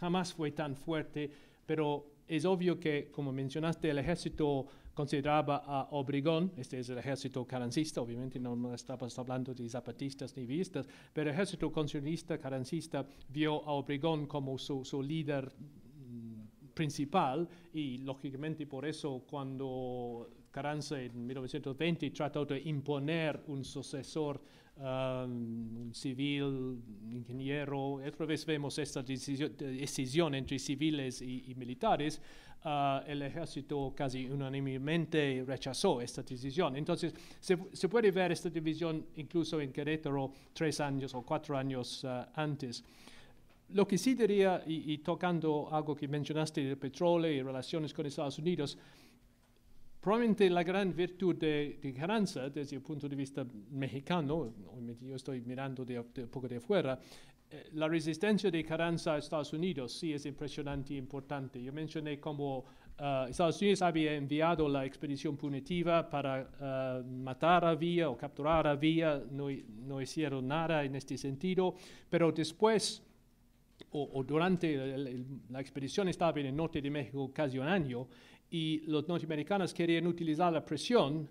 S2: jamás fue tan fuerte, pero es obvio que, como mencionaste, el ejército consideraba a Obregón, este es el ejército carancista, obviamente no, estamos hablando de zapatistas ni vistas, pero el ejército constitucionalista carancista vio a Obregón como su, su líder mm, principal y lógicamente por eso cuando Carranza en 1920 trató de imponer un sucesor Um, un civil, ingeniero. Otra vez vemos esta decisión entre civiles y, militares. Uh, el ejército casi unánimemente rechazó esta decisión. Entonces, se, puede ver esta división incluso en Querétaro tres años o cuatro años uh, antes. Lo que sí diría, y, y, tocando algo que mencionaste de petróleo y relaciones con Estados Unidos, Probablemente la gran virtud de, Carranza, desde el punto de vista mexicano, yo estoy mirando de, un poco de afuera, eh, la resistencia de Carranza a Estados Unidos sí es impresionante e importante. Yo mencioné cómo eh, Estados Unidos había enviado la expedición punitiva para eh, matar a Villa o capturar a Villa, no, hicieron nada en este sentido, pero después o, durante la expedición estaba en el norte de México casi un año y los norteamericanos querían utilizar la presión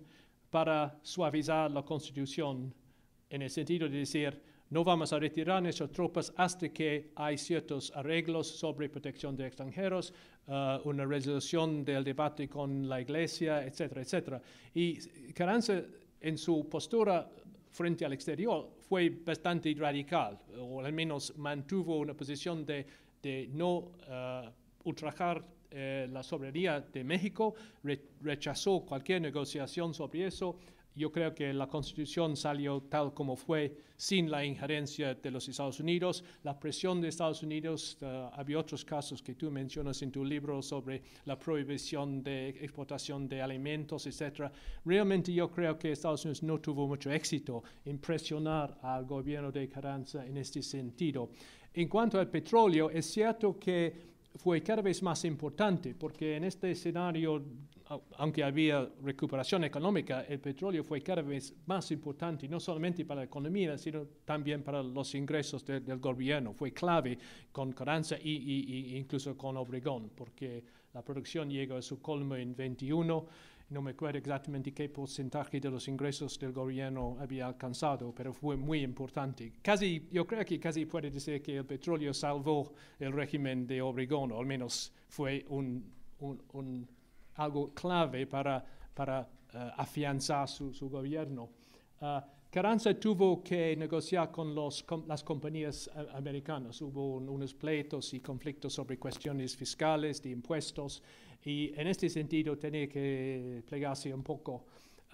S2: para suavizar la constitución, en el sentido de decir, no vamos a retirar nuestras tropas hasta que hay ciertos arreglos sobre protección de extranjeros, eh, una resolución del debate con la iglesia, etcétera, etcétera. Y Carranza, en su postura frente al exterior, fue bastante radical, o al menos mantuvo una posición de, de no eh, ultrajar eh, la soberanía de México, rechazó cualquier negociación sobre eso. Yo creo que la constitución salió tal como fue, sin la injerencia de los Estados Unidos, la presión de Estados Unidos. Eh, había otros casos que tú mencionas en tu libro sobre la prohibición de exportación de alimentos, etc. Realmente yo creo que Estados Unidos no tuvo mucho éxito en presionar al gobierno de Carranza en este sentido. En cuanto al petróleo, es cierto que fue cada vez más importante, porque en este escenario, aunque había recuperación económica, el petróleo fue cada vez más importante, no solamente para la economía, sino también para los ingresos del gobierno. Fue clave con Carranza y, incluso con Obregón, porque la producción llegó a su colmo en 21 no me acuerdo exactamente qué porcentaje de los ingresos del gobierno había alcanzado, pero fue muy importante. Casi, yo creo que casi puede decir que el petróleo salvó el régimen de Obregón, al menos fue un, algo clave para, para eh, afianzar su, gobierno. Ah, Carranza tuvo que negociar con, las compañías eh, americanas. Hubo unos pleitos y conflictos sobre cuestiones fiscales, de impuestos y en este sentido tenía que plegarse un poco.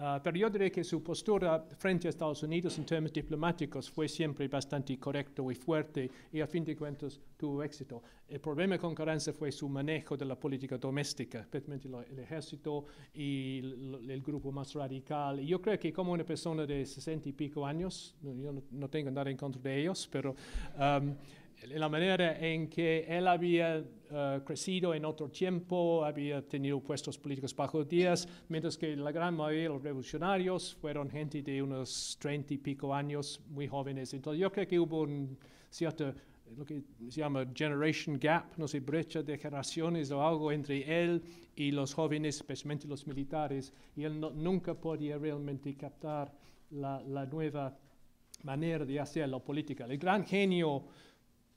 S2: Ah, pero yo diré que su postura frente a Estados Unidos en términos diplomáticos fue siempre bastante correcto y fuerte y a fin de cuentas tuvo éxito. El problema con Carranza fue su manejo de la política doméstica, especialmente el ejército y el, grupo más radical. Y yo creo que como una persona de sesenta y pico años, yo no, tengo nada en contra de ellos, pero la manera en que él había eh, crecido en otro tiempo, había tenido puestos políticos bajo días, mientras que la gran mayoría de los revolucionarios fueron gente de unos treinta y pico años, muy jóvenes. Entonces yo creo que hubo un cierto lo que se llama generation gap, no sé, brecha de generaciones o algo entre él y los jóvenes, especialmente los militares, y él nunca podía realmente captar la, la, nueva manera de hacer la política. El gran genio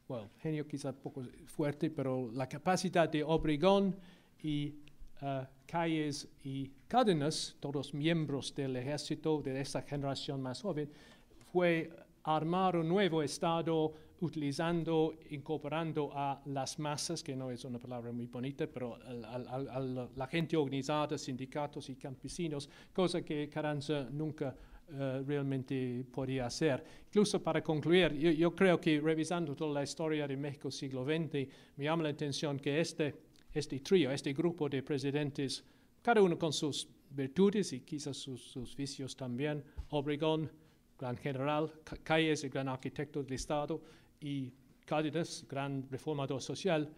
S2: bueno, genio quizá poco fuerte, pero la capacidad de Obregón y ah, Calles y Cárdenas, todos miembros del ejército de esta generación más joven, fue armar un nuevo Estado utilizando, incorporando a las masas, que no es una palabra muy bonita, pero a, la gente organizada, sindicatos y campesinos, cosa que Carranza nunca eh, realmente podía hacer. Incluso para concluir, yo, creo que revisando toda la historia de México siglo XX, me llama la atención que este, este trío, este grupo de presidentes, cada uno con sus virtudes y quizás sus, sus vicios también, Obregón, gran general, Calles, el gran arquitecto del Estado, y Cárdenas, gran reformador social,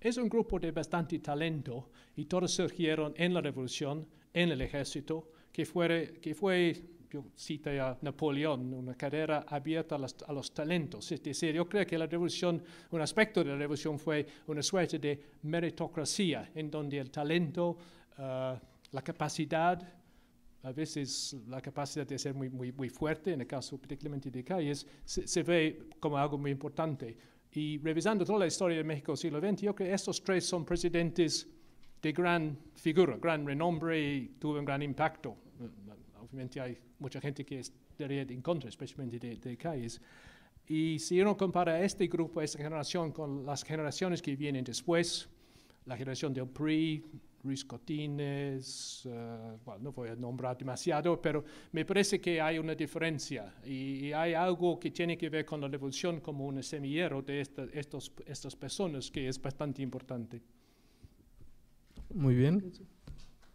S2: es un grupo de bastante talento y todos surgieron en la revolución, en el ejército, que, fue, que fue yo cité a Napoleón, una carrera abierta a los, talentos. Es decir, yo creo que la revolución, un aspecto de la revolución fue una suerte de meritocracia, en donde el talento, eh, la capacidad, a veces la capacidad de ser muy, muy, fuerte, en el caso particularmente de Calles, se, ve como algo muy importante. Y revisando toda la historia de México del siglo XX, yo creo que estos tres son presidentes de gran figura, gran renombre y tuvo un gran impacto obviamente hay mucha gente que estaría en contra, especialmente de, de Y si uno compara este grupo, esta generación, con las generaciones que vienen después, la generación de PRI, Luis no voy a nombrar demasiado, pero me parece que hay una diferencia y, hay algo que tiene que ver con la revolución como un semillero de estos, estas personas que es bastante importante.
S3: Muy bien.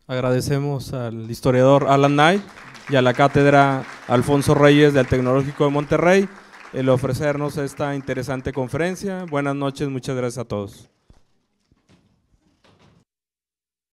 S3: Agradecemos al historiador Alan Knight y a la cátedra Alfonso Reyes del Tecnológico de Monterrey el ofrecernos esta interesante conferencia. Buenas noches, muchas gracias a todos.